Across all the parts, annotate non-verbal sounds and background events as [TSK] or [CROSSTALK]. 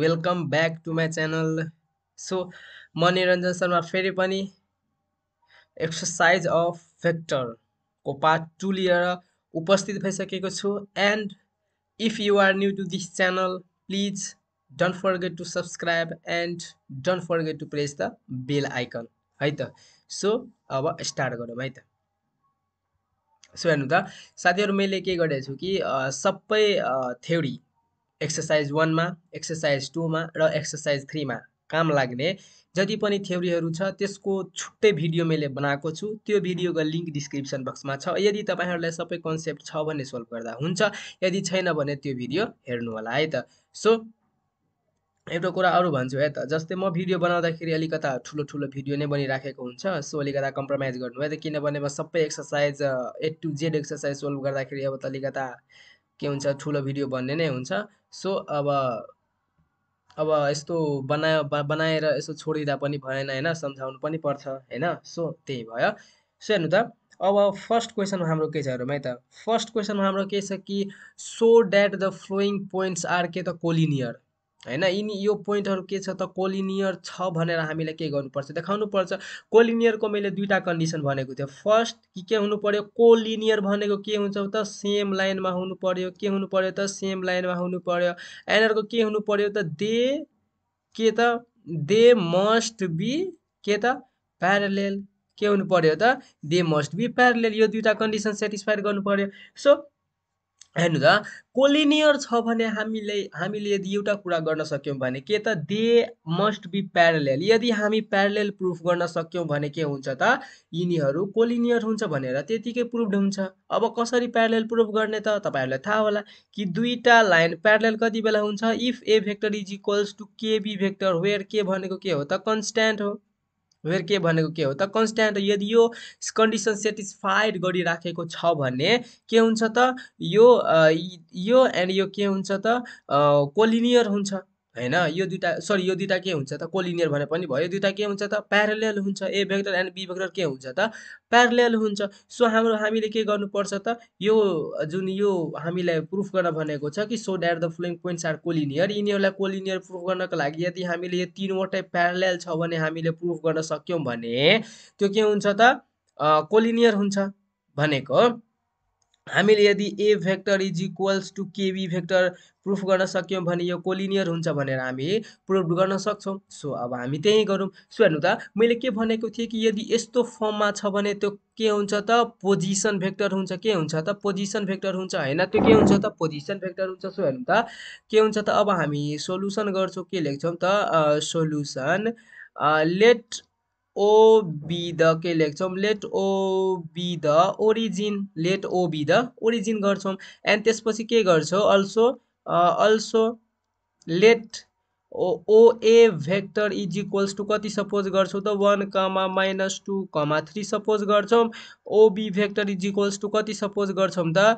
Welcome back to my channel so म निरञ्जन शर्मा फेरि पनि एक्सर्साइज अफ भेक्टरको पार्ट टू लिएर उपस्थित भइसकेको छु and if you are new to this channel please don't forget to subscribe and don't forget to press the bell icon है त सो अब स्टार्ट गरौँ है त सो हेर्नु त साथीहरू मैले के गरेको छु कि सबै थ्योरी एक्सर्साइज वानमा एक्सर्साइज टूमा र एक्सर्साइज थ्रीमा काम लाग्ने जति पनि थ्योरीहरू छ त्यसको छुट्टै भिडियो मैले बनाएको छु त्यो भिडियोको लिङ्क डिस्क्रिप्सन बक्समा छ यदि तपाईँहरूलाई सबै कन्सेप्ट छ भने सोल्भ गर्दा हुन्छ यदि छैन भने त्यो भिडियो हेर्नु होला है त सो एउटा कुरा अरू भन्छु है त जस्तै म भिडियो बनाउँदाखेरि अलिकता ठुलो ठुलो भिडियो नै बनिराखेको हुन्छ सो अलिकता कम्प्रोमाइज गर्नु है त किनभने म सबै exercise A to Z exercise solve गर्दाखेरि अब त अलिकता के हुन्छ ठुलो भिडियो भन्ने नै हुन्छ सो अब अब यस्तो बना बनाएर यसो छोडिँदा पनि भएन होइन सम्झाउनु पनि पर्छ होइन सो त्यही भयो सो हेर्नु त अब फर्स्ट क्वेसनमा हाम्रो के छ हेरौँ है त फर्स्ट क्वेसनमा हाम्रो के छ कि so that the following points are के त कोलिनियर होइन यिनी यो पोइन्टहरू के छ त कोलिनियर छ भनेर हामीलाई के गर्नुपर्छ देखाउनुपर्छ कोलिनियरको मैले दुईवटा कन्डिसन भनेको थिएँ फर्स्ट कि के हुनु पऱ्यो कोलिनियर भनेको के हुन्छ त सेम लाइनमा हुनु पऱ्यो के हुनु पऱ्यो त सेम लाइनमा हुनु पऱ्यो एन्ड के हुनु पऱ्यो त दे के त दे मस्ट बी के त प्यारलेल के हुनु पऱ्यो त दे मस्ट बी प्यारलेल यो दुईवटा कन्डिसन सेटिस्फाइड गर्नु पऱ्यो सो हेर्नु त कोलिनियर छ भने हामीले हामीले यदि एउटा कुरा गर्न सक्यौँ भने के त दे मस्ट बी प्यारलेल यदि हामी प्यारलेल प्रुफ गर्न सक्यौँ भने के हुन्छ त यिनीहरू कोलिनियर हुन्छ भनेर त्यतिकै प्रुफ्ड हुन्छ अब कसरी प्यारलेल प्रुफ गर्ने त तपाईँहरूलाई थाहा होला कि दुईवटा लाइन प्यारलेल कति बेला हुन्छ if A vector is equals to KB vector where के भनेको के हो त कन्सट्यान्ट हो वेयर के भनेको के हो त कन्सट्यान्ट यदि यो कन्डिसन सेटिस्फाइड गरिराखेको छ भने के हुन्छ त यो यो एन्ड यो के हुन्छ त कोलिनियर हुन्छ होइन यो दुइटा सरी यो दुइटा के हुन्छ त कोलिनियर भने पनि भयो यो दुइटा के हुन्छ त प्यारलेल हुन्छ A vector and be vector के हुन्छ त प्यारलेल हुन्छ सो हाम्रो हामीले के गर्नुपर्छ त यो जुन यो हामीलाई प्रुफ गर्न भनेको छ कि so that the following points are collinear यिनीहरूलाई कोलिनियर प्रुफ गर्नको लागि यदि हामीले यो तिनवटै प्यारलेल छ भने हामीले प्रुफ गर्न सक्यौँ भने त्यो के हुन्छ त कोलिनियर हुन्छ भनेको हामीले यदि A vector is equals to KB vector proof गर्न सक्यौँ भने यो कोलिनियर हुन्छ भनेर हामी प्रुफ गर्न सक्छौँ सो अब हामी त्यहीँ गरौँ सो हेर्नु त मैले के भनेको थिएँ कि यदि यस्तो फर्ममा छ भने त्यो के हुन्छ त पोजिसन भेक्टर हुन्छ के हुन्छ त पोजिसन भेक्टर हुन्छ होइन त्यो के हुन्छ त पोजिसन भेक्टर हुन्छ सो हेर्नु त के हुन्छ त अब हामी सोलुसन गर्छौँ के लेख्छौँ त solution let O be the के लेख्छौँ let O be the origin let O be the origin गर्छौँ एन्ड त्यसपछि के गर्छौँ also also let O O A vector is equals to कति सपोज गर्छौँ त one comma minus two comma three suppose गर्छौँ O B vector is equals to कति suppose गर्छौँ त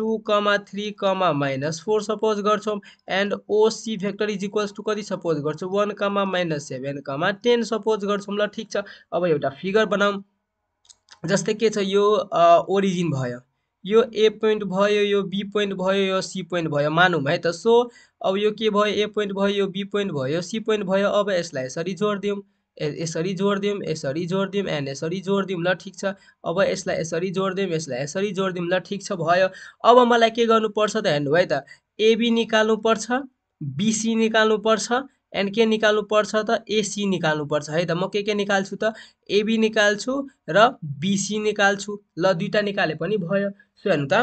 two comma three comma minus four suppose गर्छौँ एन्ड ओसी vector is equals to कति सपोज गर्छौँ one comma minus seven comma ten suppose गर्छौँ ल ठिक छ अब एउटा फिगर बनाऊँ जस्तै के छ यो ओरिजिन भयो यो ए पोइन्ट भयो यो बी पोइन्ट भयो यो सी पोइन्ट भयो मानौँ है त सो अब यो के भयो ए पोइन्ट भयो यो बी पोइन्ट भयो सी पोइन्ट भयो अब यसलाई यसरी जोडिदिउँ यसरी जोडिदिउँ यसरी जोडिदिउँ एन्ड यसरी जोडिदिउँ ल ठिक छ अब यसलाई यसरी जोडिदिउँ यसलाई यसरी जोडिदिउँ ल ठिक छ भयो अब मलाई के गर्नुपर्छ त हेर्नु है त एबी निकाल्नुपर्छ बिसी निकाल्नुपर्छ एन्ड के निकाल्नुपर्छ त एसी निकाल्नुपर्छ है त म के के निकाल्छु त एबी निकाल्छु र बिसी निकाल्छु ल दुईवटा निकाले पनि भयो सो हेर्नु त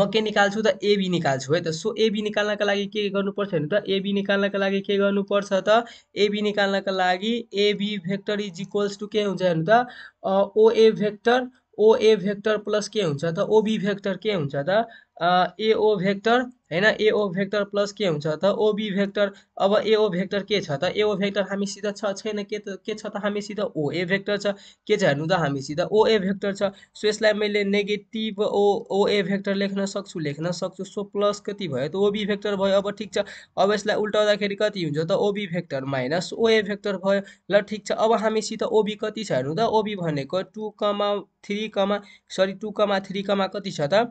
म के निकाल्छु त एबी निकाल्छु है त सो एबी निकाल्नका लागि के गर्नुपर्छ हेर्नु त एबी निकाल्नका लागि के गर्नुपर्छ त एबी निकाल्नका लागि A B vector is equals to के हुन्छ हेर्नु त ओए भेक्टर ओए भेक्टर प्लस के हुन्छ त ओबी भेक्टर के हुन्छ त एओ भेक्टर होइन एओ भेक्टर प्लस के हुन्छ त ओबी भेक्टर अब एओ भेक्टर के छ त एओ भेक्टर हामीसित छ छैन के त के छ त हामीसित ओए भेक्टर छ के छ हेर्नु त हामीसित ओए भेक्टर छ सो यसलाई मैले नेगेटिभ ओ ओए भेक्टर लेख्न सक्छु लेख्न सक्छु सो प्लस कति भयो त ओबी भेक्टर भयो अब ठिक छ अब यसलाई उल्टाउँदाखेरि कति हुन्छ त ओबी भेक्टर माइनस ओए भेक्टर भयो ल ठिक छ अब हामीसित ओबी कति छ हेर्नु त ओबी भनेको two comma three comma sorry two comma three comma कति छ त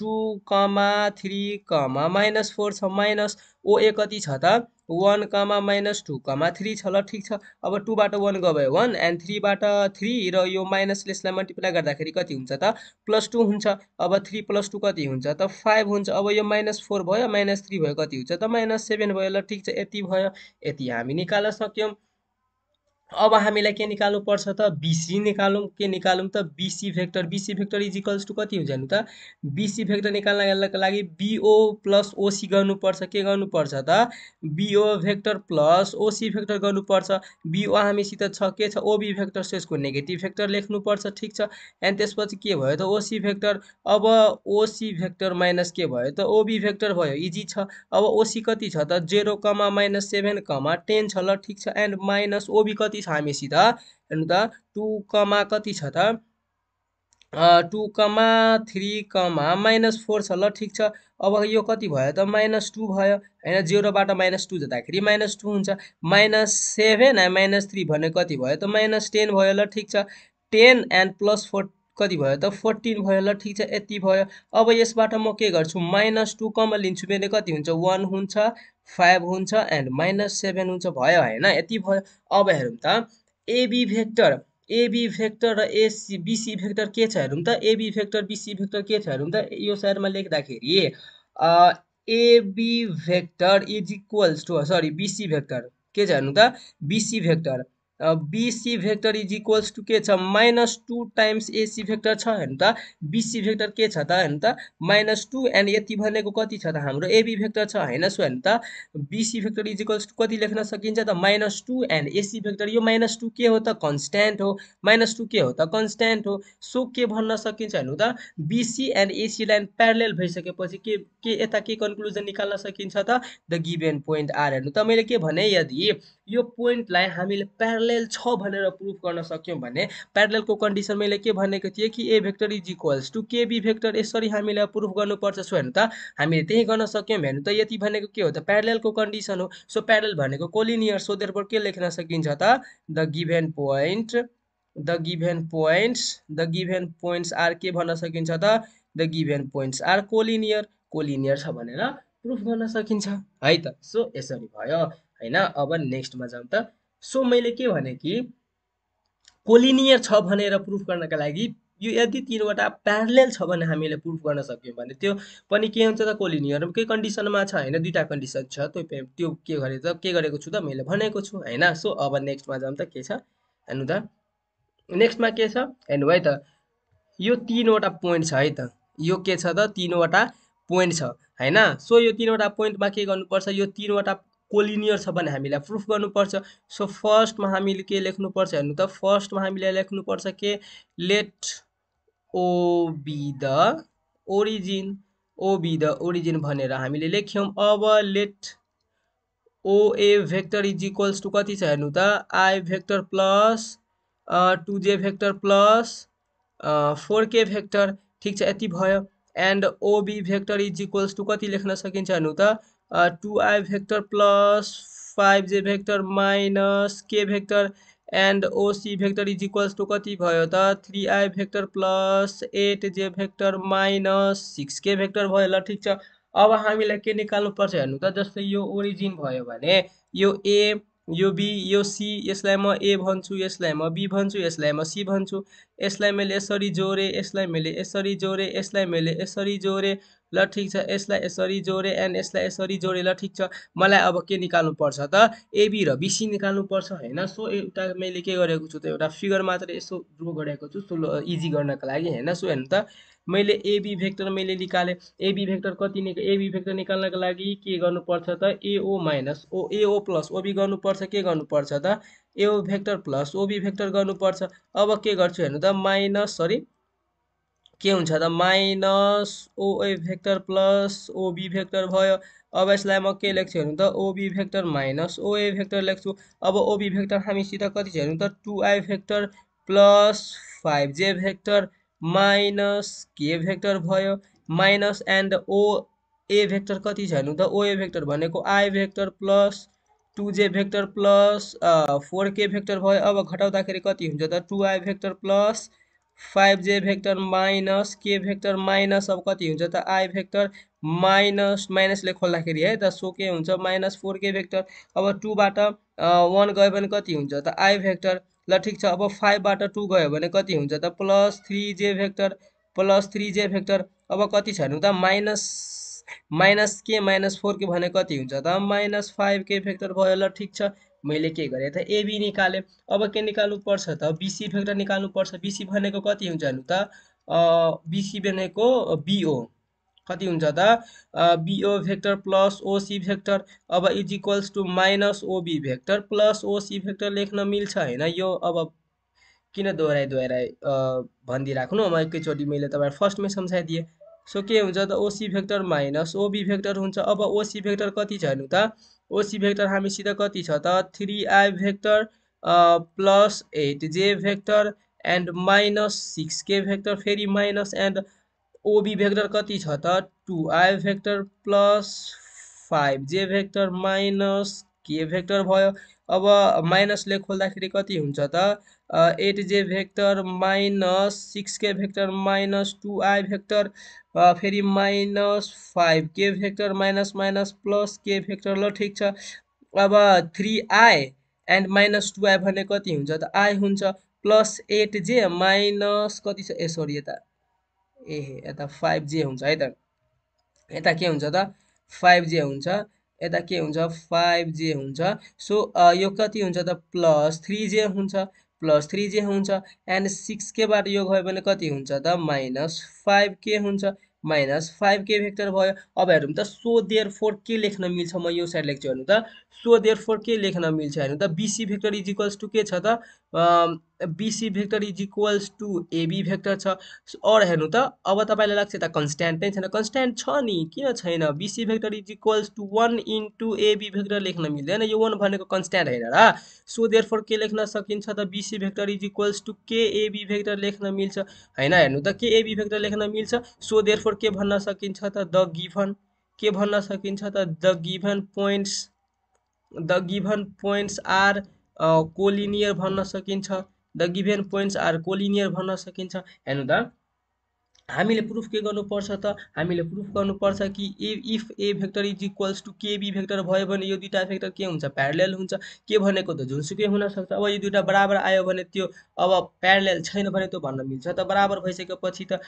two comma three comma minus four छ माइनस ओए कति छ त one comma minus two comma three छ ल ठिक छ अब टूबाट वान गयो भयो वान एन्ड थ्रीबाट थ्री र यो माइनसले यसलाई मल्टिप्लाई गर्दाखेरि कति हुन्छ त प्लस टू हुन्छ अब थ्री प्लस टू कति हुन्छ त फाइभ हुन्छ अब यो माइनस फोर भयो माइनस थ्री भयो कति हुन्छ त माइनस सेभेन भयो ल ठिक छ यति भयो यति हामी निकाल्न सक्यौँ अब हामीलाई के निकाल्नुपर्छ त बिसी निकालौँ के निकालौँ त B C vector B C vector is equals to कति हुन्छ नि त बिसी भेक्टर निकाल्नको लागि बिओ प्लस ओसी गर्नुपर्छ के गर्नुपर्छ त बिओ भेक्टर प्लस ओसी भेक्टर गर्नुपर्छ बिओ हामीसित छ के छ ओबी भेक्टर सो यसको नेगेटिभ भेक्टर लेख्नुपर्छ ठिक छ एन्ड त्यसपछि के भयो त ओसी भेक्टर अब ओसी भेक्टर माइनस के भयो त ओबी भेक्टर भयो इजी छ अब ओसी कति छ त zero comma minus seven comma ten छ ल ठिक छ एन्ड माइनस ओबी कति छ हामीसित हेर्नु त टु कमा कति छ त two comma three comma minus four छ ल ठिक छ अब यो कति भयो त माइनस टू भयो होइन जिरोबाट माइनस टू जाँदाखेरि माइनस टू हुन्छ माइनस सेभेन माइनस थ्री भने कति भयो त माइनस टेन भयो ल ठिक छ टेन एन्ड प्लस फोर कति भयो त फोर्टिन भयो ल ठिक छ यति भयो अब यसबाट म के गर्छु माइनस टू कमा लिन्छु मेरो कति हुन्छ वान हुन्छ फाइभ हुन्छ एन्ड माइनस सेभेन हुन्छ भयो होइन यति भयो अब हेरौँ त एबी भेक्टर एबी भेक्टर र एसी बिसी भेक्टर के छ हेरौँ त एबी भेक्टर बिसी भेक्टर के छ हेरौँ त यो साइडमा लेख्दाखेरि A B vector is equals to sorry B C vector के छ हेर्नु त B C vector B C vector is equals to के छ minus two times A C vector छ हेर्नु त बिसी भेक्टर के छ त होइन त माइनस टू एन्ड यति भनेको कति छ त हाम्रो एबी भेक्टर छ होइन सो होइन त B C vector is equals to कति लेख्न सकिन्छ त minus two and A C vector यो माइनस टू के हो त कन्सट्यान्ट हो माइनस टू के हो त कन्सट्यान्ट हो सो के भन्न सकिन्छ हेर्नु त B C and A C line parallel भइसकेपछि के के यता के कन्क्लुजन निकाल्न सकिन्छ त द गिभेन पोइन्ट आर हेर्नु त मैले के भने यदि यो पोइन्टलाई हामीले प्यारल छ भनेर प्रुफ गर्न सक्यौँ भने प्यारलको कन्डिसन मैले के भनेको थिएँ कि A vector is equals to KB vector यसरी हामीले प्रुफ गर्नुपर्छ सो हेर्नु त हामीले त्यही गर्न सक्यौँ हेर्नु त यति भनेको के हो त प्यारलको कन्डिसन हो सो प्यारल भनेको कोलिनियर सो के लेख्न सकिन्छ त the given point the given points the given points are के भन्न सकिन्छ त the given points are collinear collinear छ भनेर प्रुफ गर्न सकिन्छ है त सो यसरी भयो होइन अब नेक्स्टमा जाउँ त सो मैले के भने कि कोलिनियर छ भनेर प्रुफ गर्नका लागि यो यदि तिनवटा प्यारलेल छ भने हामीले प्रुफ गर्न सक्यौँ भने त्यो पनि के हुन्छ त कोलिनियर केही कन्डिसनमा छ होइन दुईवटा कन्डिसन छ त्यो त्यो के गरे त के गरेको छु त मैले भनेको छु होइन सो अब नेक्स्टमा जाउँ त के छ हेर्नु त नेक्स्टमा के छ हेर्नु है त यो तिनवटा पोइन्ट छ है त यो के छ त तिनवटा पोइन्ट छ होइन सो यो तिनवटा पोइन्टमा के गर्नुपर्छ यो तिनवटा कोलिनियर छ भने हामीलाई प्रुफ गर्नुपर्छ सो फर्स्टमा हामीले के लेख्नुपर्छ हेर्नु त फर्स्टमा हामीले लेख्नुपर्छ के let O be the origin O be the origin भनेर हामीले लेख्यौँ अब late OA vector is equals to कति छ हेर्नु त I vector plus two J vector plus four के भेक्टर ठिक छ यति भयो and OB vector is equals to कति लेख्न सकिन्छ हेर्नु त two I vector plus five जे भेक्टर माइनस के भेक्टर एन्ड ओसी भेक्टर इज इक्वल्स टु कति भयो त three I vector plus eight J vector minus six K vector भयो ल ठिक छ अब हामीलाई के निकाल्नुपर्छ हेर्नु त जस्तै यो ओरिजिन भयो भने यो ए यो बी यो सी यसलाई म ए भन्छु यसलाई म बी भन्छु यसलाई म सी भन्छु यसलाई मैले यसरी जोडेँ यसलाई मैले यसरी जोडेँ यसलाई मैले यसरी जोडेँ ल ठिक छ यसलाई यसरी जोडेँ एन्ड यसलाई यसरी जोडेँ ल ठिक छ मलाई अब के निकाल्नुपर्छ त एबी र बिसी निकाल्नुपर्छ होइन सो एउटा मैले के गरेको छु त एउटा फिगर मात्र यसो ड्रो गरेको छु सो इजी गर्नको लागि होइन सो हेर्नु त मैले एबी भेक्टर मैले निकालेँ एबी भेक्टर कति निक एबी भेक्टर निकाल्नको लागि के गर्नुपर्छ त एओ माइनस ओ एओ प्लस ओबी गर्नुपर्छ के गर्नुपर्छ त A O vector plus O B vector गर्नुपर्छ अब के गर्छु हेर्नु त माइनस सरी के हुन्छ त माइनस ओए भेक्टर प्लस ओबी भेक्टर भयो अब यसलाई म के लेख्छु हेर्नु त ओबी भेक्टर माइनस ओए भेक्टर लेख्छु अब ओबी भेक्टर हामीसित कति छ हेर्नु त two I vector plus five जे भेक्टर माइनस के भेक्टर भयो minus and O A vector कति छ हेर्नु त ओए भेक्टर भनेको I vector plus two J vector plus four के भेक्टर भयो अब घटाउँदाखेरि कति हुन्छ त two I vector plus five जे भेक्टर माइनस के भेक्टर माइनस अब कति हुन्छ त आई भेक्टर माइनस माइनसले खोल्दाखेरि है त सो के हुन्छ माइनस फोर के भेक्टर अब टूबाट वान गयो भने कति हुन्छ त आई भेक्टर ल ठिक छ अब फाइभबाट टू गयो भने कति हुन्छ त plus three J vector plus three J vector अब कति छ भने त minus minus K minus four K भने कति हुन्छ त माइनस फाइभ के भेक्टर भयो ल ठिक छ मैले के गरेँ त एबी निकालेँ अब के निकाल्नुपर्छ त बिसी फ्याक्टर निकाल्नुपर्छ बिसी भनेको कति हुन्छ त बिसी भनेको बिओ कति हुन्छ त बिओ भेक्टर प्लस ओसी भेक्टर अब is equals to minus O B vector plus ओसी भेक्टर लेख्न मिल्छ होइन यो अब किन दोहोऱ्याइ दोहोऱ्याइ भनिदिइराख्नु म एकैचोटि मैले तपाईँलाई फर्स्टमै सम्झाइदिएँ सो के हुन्छ त OC vector minus O B vector हुन्छ अब ओसी भेक्टर कति छ हेर्नु त ओसी भेक्टर हामीसित कति छ त three I vector plus eight J vector and minus six K vector फेरि माइनस एन्ड ओबी भेक्टर कति छ त two I vector plus five जे भेक्टर माइनस के भेक्टर भयो अब माइनसले खोल्दाखेरि कति हुन्छ त eight J vector minus six K vector minus two I vector फेरि minus five K vector minus minus plus के भेक्टर ल ठिक छ अब three I and minus two I भने कति हुन्छ त आई हुन्छ प्लस एट जे माइनस कति छ ए सरी यता ए यता फाइभ जे हुन्छ है त यता के हुन्छ त फाइभ जे हुन्छ यता के हुन्छ फाइभ जे हुन्छ सो यो कति हुन्छ त प्लस थ्री जे हुन्छ प्लस थ्री जे हुन्छ एन्ड सिक्स केबाट यो गयो भने कति हुन्छ त माइनस फाइभ के हुन्छ माइनस फाइभ के भेक्टर भयो अब हेरौँ त सो देयर फोर के लेख्न मिल्छ म यो साइड लेख्छु हेर्नु त सो देयर फोर के लेख्न मिल्छ हेर्नु त B C vector is equals to के छ त B C vector is equals to A B vector छ अर हेर्नु त अब तपाईँलाई लाग्छ यता कन्सट्यान्ट नै छैन कन्सट्यान्ट छ नि किन छैन B C vector is equals to one into A B vector लेख्न मिल्दैन यो वान भनेको कन्सट्यान्ट होइन सो देयरफोर के लेख्न सकिन्छ त B C vector is equals to K A B vector लेख्न मिल्छ होइन हेर्नु त के एबी भेक्टर लेख्न मिल्छ सो देयरफोर के भन्न सकिन्छ त द गिभन के भन्न सकिन्छ त the given points the given points are collinear भन्न सकिन्छ the given points are collinear भन्न सकिन्छ हेर्नु त हामीले प्रुफ के गर्नुपर्छ त हामीले प्रुफ गर्नुपर्छ कि A if A vector is equals to KB vector भयो भने यो दुईटा भेक्टर के हुन्छ प्यारलेल हुन्छ के भनेको त जुनसुकै हुनसक्छ अब यो दुईटा बराबर आयो भने त्यो अब प्यारलेल छैन भने त्यो भन्न मिल्छ त बराबर भइसकेपछि त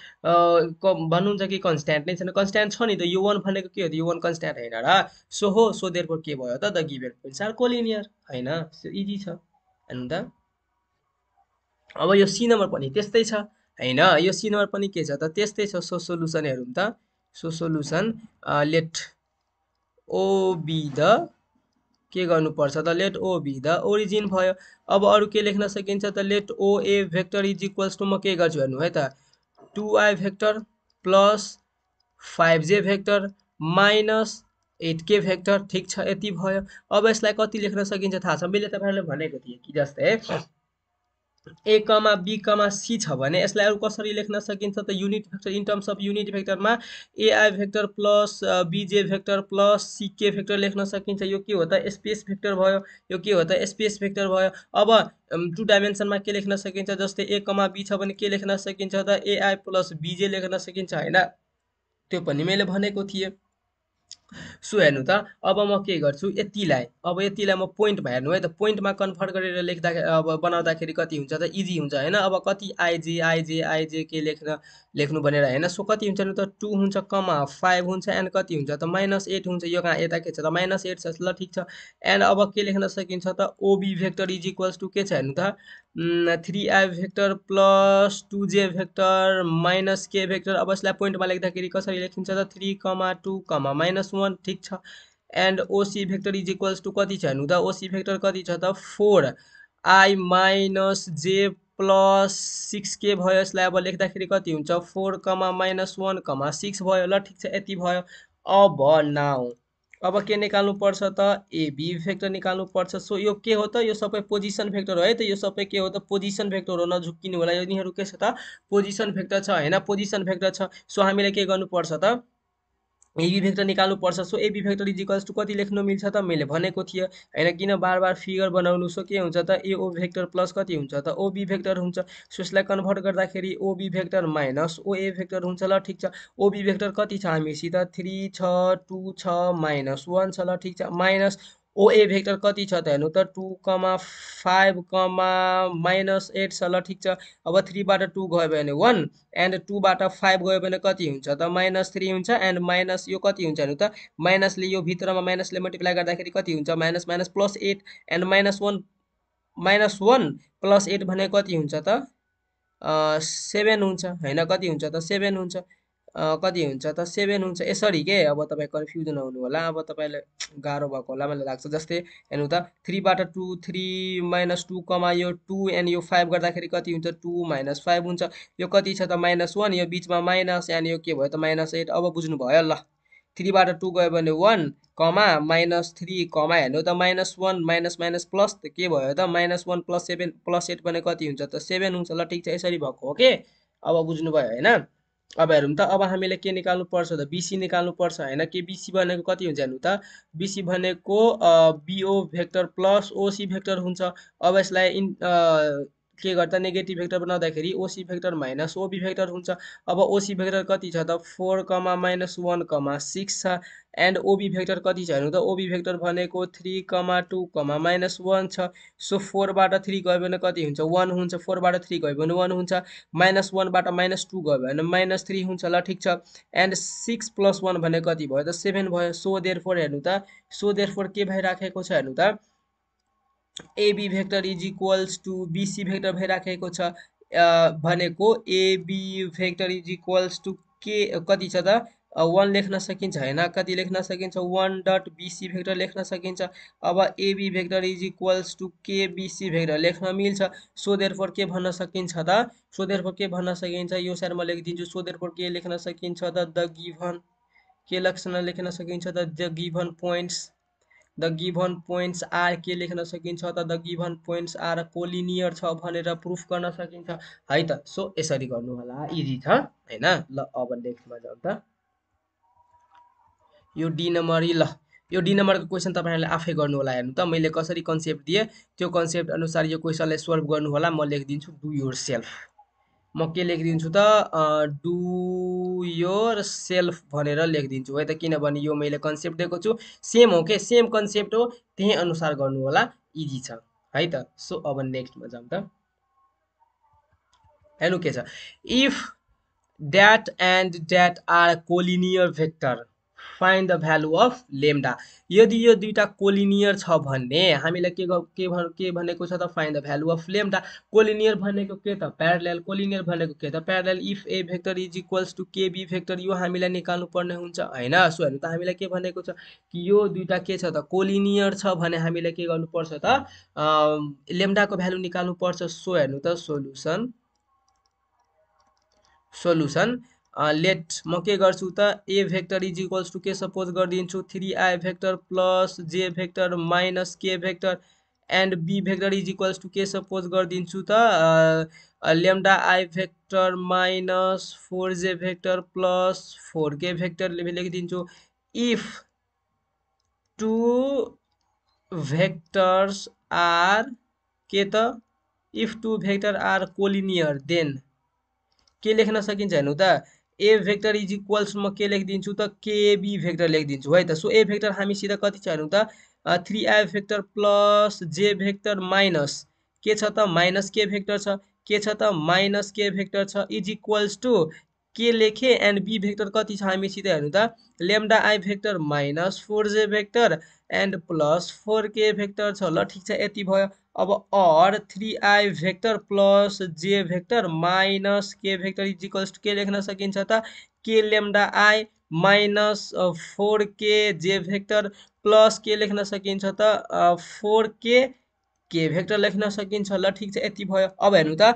भन्नुहुन्छ कि कन्सट्यान्ट नै छैन कन्सट्यान्ट छ नि त यो वान भनेको के हो त यो वान कन्सट्यान्ट होइन र सो हो सो देयरफोर के भयो त the given points are collinear होइन इजी छ त अब यो सी नम्बर पनि त्यस्तै छ होइन यो सी पनि के छ त त्यस्तै छ सो सोल्युसन हेरौँ त so solution let O be the के गर्नुपर्छ त let O be the origin भयो अब अरू के लेख्न सकिन्छ त let O A vector is equals to म के गर्छु हेर्नु है त two I vector plus five जे भेक्टर माइनस एट के भेक्टर ठिक छ यति भयो अब यसलाई कति लेख्न सकिन्छ थाहा छ मैले तपाईँहरूले भनेको थिएँ कि जस्तै ए कमा बी कमा सी छ भने यसलाई अरू कसरी लेख्न सकिन्छ त unit vector in terms of unit भेक्टरमा A I vector plus B J vector plus C K vector लेख्न सकिन्छ यो के हो त स्पेस भेक्टर भयो यो के हो त स्पेस भेक्टर भयो अब टु डाइमेन्सनमा के लेख्न सकिन्छ जस्तै ए कमा बी छ भने के लेख्न सकिन्छ त एआई प्लस बिजे लेख्न सकिन्छ होइन त्यो पनि मैले भनेको थिएँ सो हेर्नु त अब म के गर्छु यतिलाई अब यतिलाई म पोइन्टमा हेर्नु है त पोइन्टमा कन्भर्ट गरेर लेख्दा अब बनाउँदाखेरि कति हुन्छ त इजी हुन्छ होइन अब कति आइजे आइजे आइजे के लेख्न लेख्नु भनेर होइन सो कति हुन्छ नि त टू हुन्छ कमा फाइभ हुन्छ एन्ड कति हुन्छ त माइनस एट हुन्छ यो कहाँ यता के छ त माइनस एट छ ल ठिक छ एन्ड अब के लेख्न सकिन्छ त ओबी भेक्टर इज इक्वल्स टू के छ हेर्नु त three I vector plus two J vector minus के भेक्टर अब यसलाई पोइन्टमा लेख्दाखेरि कसरी लेखिन्छ त three comma two comma minus one ठिक छ एन्ड ओसी भेक्टर इज इक्वल्स टु कति छ हेर्नु त ओसी भेक्टर कति छ त four I minus J plus six के भयो यसलाई अब लेख्दाखेरि कति हुन्छ four comma minus one comma six भयो ल ठिक छ यति भयो अब नाउ अब के निकाल्नु पर्छ त ए बी निकाल्नु पर्छ सो यो के हो त यो सबै पोजिसन फ्याक्टर हो है त यो सबै के हो त पोजिसन फ्याक्टर हो नझुक्किनु होला यिनीहरू के छ त पोजिसन फ्याक्टर छ होइन पोजिसन फ्याक्टर छ सो हामीले के गर्नुपर्छ त एबी निकाल्नु पर्छ so AB vector is equals equals to कति लेख्नु मिल्छ त मैले भनेको थिएँ होइन किन बार बार फिगर बनाउनु सो के हुन्छ त ए ओ भेक्टर प्लस कति हुन्छ त ओ बी भेक्टर हुन्छ सो यसलाई कन्भर्ट गर्दाखेरि B vector minus O A vector हुन्छ ल ठिक छ ओ बी भेक्टर कति छ हामीसित थ्री छ टू छ माइनस वान छ ल ठिक छ माइनस ओए भेक्टर कति छ त हेर्नु त two comma five comma minus eight छ ल ठिक छ अब थ्रीबाट टू गयो भने वान एन्ड टूबाट फाइभ गयो भने कति हुन्छ त माइनस थ्री हुन्छ एन्ड माइनस यो कति हुन्छ हेर्नु त माइनसले यो भित्रमा माइनसले मल्टिप्लाई गर्दाखेरि कति हुन्छ minus minus plus eight and minus one minus one plus eight भने कति हुन्छ त सेभेन हुन्छ होइन कति हुन्छ त सेभेन हुन्छ कति हुन्छ त सेभेन हुन्छ यसरी के अब तपाईँ कन्फ्युजन हुनु होला अब तपाईँलाई [TSK] गाह्रो भएको होला मलाई लाग्छ जस्तै हेर्नु त थ्रीबाट two three minus two comma यो टू एन्ड यो फाइभ गर्दाखेरि कति हुन्छ टू माइनस फाइभ हुन्छ यो कति छ त माइनस वान यो बिचमा माइनस एन्ड यो के भयो त माइनस एट अब बुझ्नु भयो ल थ्रीबाट टू गयो भने one comma minus three comma हेर्नु त minus one minus minus plus त के भयो त minus one plus seven plus eight भने कति हुन्छ त सेभेन हुन्छ ल ठिक छ यसरी भएको हो कि अब बुझ्नुभयो होइन अब हेरौँ त अब हामीले के निकाल्नुपर्छ त बिसी निकाल्नुपर्छ होइन के बिसी भनेको कति हुन्छ हेर्नु त बिसी भनेको बिओ भेक्टर प्लस ओसी भेक्टर हुन्छ अब यसलाई इन के गर्दा नेगेटिभ भेक्टर बनाउँदाखेरि ओसी भेक्टर माइनस ओबी भेक्टर हुन्छ अब ओसी भेक्टर कति छ त four comma minus one comma six छ एन्ड ओबी भेक्टर कति छ हेर्नु त ओबी भेक्टर भनेको three comma two comma minus one छ सो फोरबाट थ्री गयो भने कति हुन्छ वान हुन्छ फोरबाट थ्री गयो भने वान हुन्छ माइनस वानबाट माइनस टू गयो भने माइनस थ्री हुन्छ ल ठिक छ एन्ड सिक्स प्लस वान भने कति भयो त सेभेन भयो सो देयर फोर हेर्नु त सो देयर फोर के भइराखेको छ हेर्नु त AB vector is equals to BC vector भइराखेको छ भनेको AB vector is equals to के कति छ त वान लेख्न सकिन्छ होइन कति लेख्न सकिन्छ वान डट बिसी भेक्टर लेख्न सकिन्छ अब AB vector is equals to K BC vector लेख्न मिल्छ सो के भन्न सकिन्छ त सो के भन्न सकिन्छ यो साइड म लेखिदिन्छु सो के लेख्न सकिन्छ त द गिभन के लक्षण लेख्न सकिन्छ त the given points the given points are के लेख्न सकिन्छ त the given points are collinear छ भनेर प्रुफ गर्न सकिन्छ है त सो यसरी गर्नु होला इजी छ होइन ल अब नेक्स्टमा जाउँ त यो डी नम्बर ल यो डी नम्बरको क्वेसन तपाईँहरूले आफै गर्नु होला हेर्नु त मैले कसरी कन्सेप्ट दिएँ त्यो कन्सेप्ट अनुसार यो क्वेसनलाई सोल्भ गर्नु होला म लेखिदिन्छु डु योर सेल्फ म के लेखिदिन्छु त डु योर सेल्फ भनेर लेखिदिन्छु है त किनभने यो मैले कन्सेप्ट दिएको छु सेम हो के सेम कन्सेप्ट हो त्यही अनुसार गर्नु होला इजी छ है त सो अब नेक्स्टमा जाउँ त हेर्नु के छ if that and that are collinear vector find the value of lambda यदि यो दुईवटा कोलिनियर छ भने हामीलाई के के के भनेको छ त find the value of lambda collinear भनेको के त प्यारल कोलिनियर भनेको के त parallel if A vector is equals to K B vector यो हामीलाई निकाल्नु पर्ने हुन्छ होइन सो हेर्नु त हामीलाई के भनेको छ कि यो दुईवटा के छ त कोलिनियर छ भने हामीलाई के गर्नुपर्छ त लेम्डाको भ्यालु निकाल्नुपर्छ सो हेर्नु त सोल्युसन सोल्युसन लेट म के गर्छु त A vector is equals to के सपोज गरिदिन्छु थ्री आई भेक्टर प्लस जे भेक्टर माइनस के vector and be vector is equals to के सपोज गरिदिन्छु त lambda I vector minus four J vector plus four K भेक्टरले लेखिदिन्छु इफ टु भेक्टर्स आर के त if two vector are collinear then के लेख्न सकिन्छ हेर्नु त ए भेक्टर इज इक्वल्स म के लेखिदिन्छु त केबी भेक्टर लेखिदिन्छु है त सो ए भेक्टर हामीसित कति छ हेरौँ त थ्री ए भेक्टर प्लस जे भेक्टर माइनस के छ त माइनस के भेक्टर छ के छ त माइनस के भेक्टर छ इज इक्वल्स टु के लेखेँ एन्ड बी भेक्टर कति छ हामीसित हेर्नु त lambda I vector minus four J vector and plus four के भेक्टर छ ल ठिक छ यति भयो अब और थ्री आई भेक्टर प्लस जे भेक्टर माइनस के भेक्टर इजिकल्स टू के लेख्न सकिन्छ त के लेम्डा आई माइनस फोर के जे भेक्टर प्लस के लेख्न सकिन्छ त फोर के के भेक्टर लेख्न सकिन्छ ल ठीक छ यति भयो अब हेर्नु त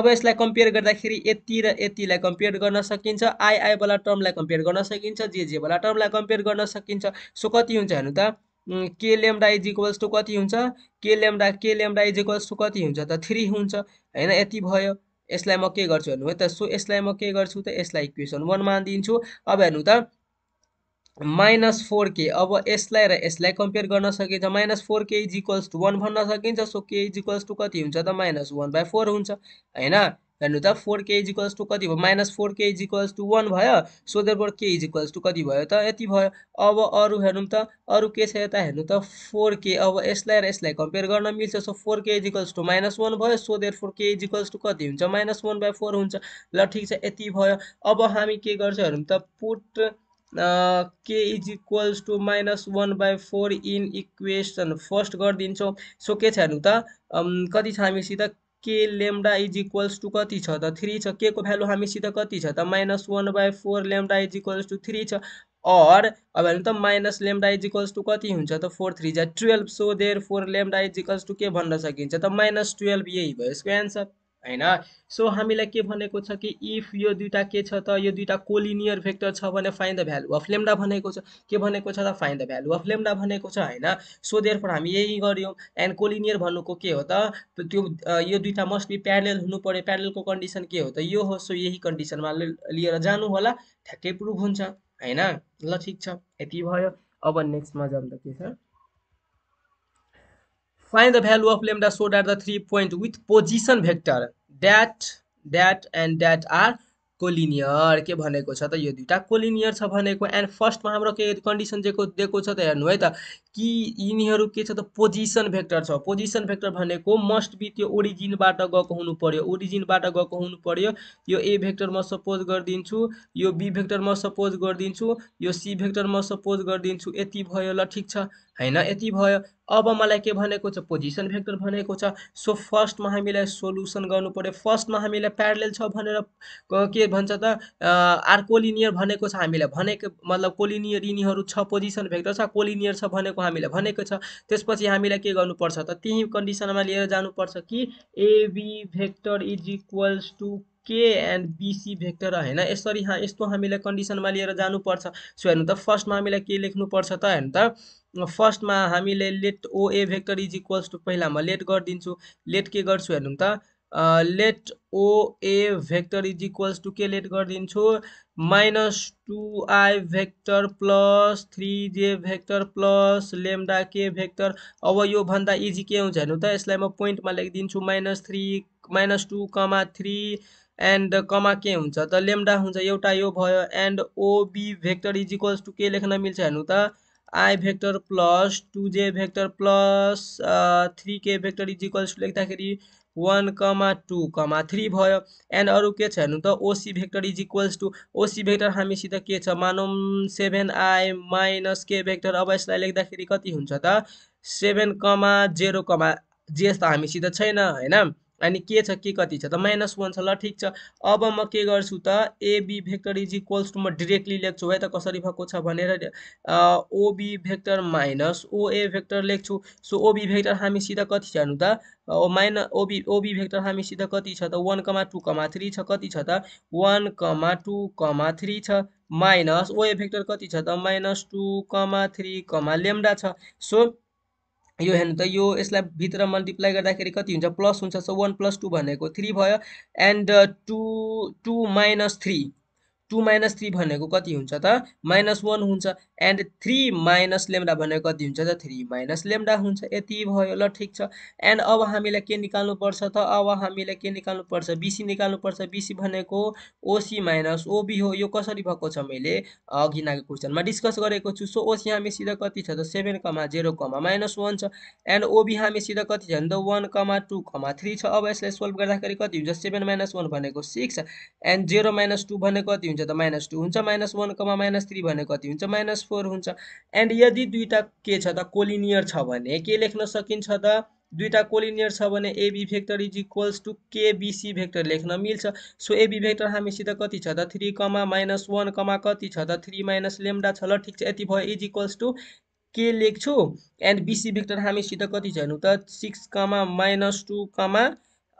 अब यसलाई कम्पेयर गर्दाखेरि यति र यतिलाई कम्पेयर गर्न सकिन्छ आई आईवाला टर्मलाई कम्पेयर गर्न सकिन्छ जे जेवाला टर्मलाई कम्पेयर गर्न सकिन्छ सो कति हुन्छ हेर्नु त के लेम्डा इज इक्वल्स टु कति हुन्छ के लेम्डा के लेम्डा इज इक्वल्स टु कति हुन्छ त थ्री हुन्छ होइन यति भयो यसलाई म के गर्छु हेर्नु है त सो यसलाई म के गर्छु त यसलाई इक्वेसन वान मानिदिन्छु अब हेर्नु त माइनस फोर के अब यसलाई र यसलाई कम्पेयर गर्न सकिन्छ minus four K is equals to one भन्न सकिन्छ सो के इज इक्वल्स टू कति हुन्छ त माइनस वान बाई फोर हुन्छ होइन हेर्नु त four K is equals to कति भयो minus four K is equals to one भयो सोधेर देयरफोर के इज इक्वल्स टू कति भयो त यति भयो अब अरू हेर्नु त अरू के छ यता हेर्नु त फोर के अब यसलाई र यसलाई कम्पेयर गर्न मिल्छ so four K is equals to minus one भयो सोधेर four K is equals to कति हुन्छ माइनस वान बाई फोर हुन्छ ल ठिक छ यति भयो अब हामी के गर्छ हेरौँ त put K is equals to minus one by four in equation first गरिदिन्छौँ सो के छ हेर्नु त कति छ हामीसित के लेम्डा इज इक्वल्स टु कति छ त थ्री छ के को भ्यालु हामीसित कति छ त minus one by four lambda is equals to three छ अर अब हेर्नु त minus lambda is equals to कति हुन्छ त फोर थ्री जा twelve so there four lambda is equals to के भन्न सकिन्छ त माइनस टुवेल्भ यही भयो यसको एन्सर होइन सो हामीलाई के भनेको छ कि इफ यो दुइटा के छ त यो दुइटा कोलिनियर भेक्टर छ भने find the value of lambda भनेको छ के भनेको छ त find the value of lambda भनेको छ होइन सो देयरफोर हामी यही गऱ्यौँ एन्ड कोलिनियर भन्नुको के हो त त्यो यो दुइटा मस्ट बी प्यारेल हुनु पऱ्यो प्यारलको कन्डिसन के हो त यो हो सो यही कन्डिसनमा लिएर जानु होला ठ्याक्कै प्रुभ हुन्छ होइन ल ठिक छ यति भयो अब नेक्स्टमा जाँदा के छ find the value of lambda so at the three point with position vector that that and that are collinear के भनेको छ त यो दुइटा कोलिनियर छ भनेको एन्ड फर्स्टमा हाम्रो के कन्डिसन दिएको दिएको छ त हेर्नु है त कि यिनीहरू के छ त पोजिसन भेक्टर छ पोजिसन भेक्टर भनेको मस्ट बी त्यो ओरिजिनबाट गएको हुनु पऱ्यो ओरिजिनबाट गएको हुनु पऱ्यो यो ए भेक्टर म सपोज गरिदिन्छु यो बी भेक्टर म सपोज गरिदिन्छु यो सी भेक्टर म सपोज गरिदिन्छु यति भयो ल ठिक छ होइन यति भयो अब मलाई के भनेको छ पोजिसन भेक्टर भनेको छ सो फर्स्टमा हामीलाई सोल्युसन गर्नु पऱ्यो फर्स्टमा हामीलाई प्यारल छ भनेर के भन्छ त आर्कोलिनियर भनेको छ हामीलाई भनेको मतलब कोलिनियर यिनीहरू छ पोजिसन भेक्टर छ कोलिनियर छ भनेको हामीलाई भनेको छ त्यसपछि हामीलाई के गर्नुपर्छ त त्यही कन्डिसनमा लिएर जानुपर्छ कि AB vector is equals to K and BC vector होइन यसरी यस्तो हामीलाई कन्डिसनमा लिएर जानुपर्छ सो हेर्नु त फर्स्टमा हामीलाई के लेख्नुपर्छ त हेर्नु त फर्स्टमा हामीले let OA vector is equals to पहिलामा लेट गरिदिन्छु लेट के गर्छु हेर्नु त let OA vector is equals to के लेट गरिदिन्छु minus two I vector plus three J vector plus lambda K vector अब योभन्दा इजी के हुन्छ हेर्नु त यसलाई म पोइन्टमा लेखिदिन्छु minus three minus two comma three and comma के हुन्छ त लेम्डा हुन्छ एउटा यो भयो and OB vector is equals to के लेख्न मिल्छ हेर्नु त I vector plus two J vector plus three K vector is equals to लेख्दाखेरि one comma two comma three भयो एन्ड अरू के छ हेर्नु त OC vector is equals to OC vector हामीसित के छ मानौँ सेभेन आई माइनस के भेक्टर अब यसलाई लेख्दाखेरि कति हुन्छ त सेभेन कमा जेरो कमा जे त हामीसित छैन होइन अनि के छ के कति छ त माइनस वान छ ल ठिक छ अब म के गर्छु त AB vector is equals to म डिरेक्टली लेख्छु है त कसरी भएको छ भनेर ओबी भेक्टर माइनस ओए भेक्टर लेख्छु सो ओबी भेक्टर सिधा कति छ हेर्नु त माइन ओबी ओबी भेक्टर हामीसित कति छ त one comma two comma three छ कति छ त one comma two comma three छ माइनस ओए भेक्टर कति छ त minus two comma three comma lambda छ सो यो हेर्नु त यो यसलाई भित्र मल्टिप्लाई गर्दाखेरि कति हुन्छ प्लस हुन्छ सो वान प्लस टू भनेको थ्री भयो and two two minus three two minus three भनेको कति हुन्छ त माइनस वान हुन्छ एन्ड थ्री माइनस लेम्डा भनेको कति हुन्छ त थ्री माइनस लेम्डा हुन्छ यति भयो ल ठिक छ एन्ड अब हामीलाई के निकाल्नुपर्छ त अब हामीलाई के निकाल्नुपर्छ बिसी निकाल्नुपर्छ बिसी भनेको ओसी माइनस ओबी हो यो कसरी भएको छ मैले अघि अघिनाको क्वेसनमा डिस्कस गरेको छु सो ओसी हामीसित कति छ त seven comma zero comma minus one छ एन्ड ओबी हामीसित कति छ भने त one comma two comma three छ अब यसलाई सोल्भ गर्दाखेरि कति हुन्छ सेभेन माइनस वान भनेको six and zero minus two भनेको कति हुन्छ हुन्छ त माइनस टू हुन्छ minus one comma minus three भने कति हुन्छ माइनस फोर हुन्छ एन्ड यदि दुईवटा के छ त कोलिनियर छ भने के लेख्न सकिन्छ त दुईवटा कोलिनियर छ भने AB vector is equals to K BC vector लेख्न मिल्छ सो एबी भेक्टर हामीसित कति छ त three comma minus one comma कति छ त थ्री माइनस लेम्डा छ ल ठिक छ यति भयो इज इक्वल्स टु के लेख्छु एन्ड बिसी भेक्टर हामीसित कति छ त six comma minus two comma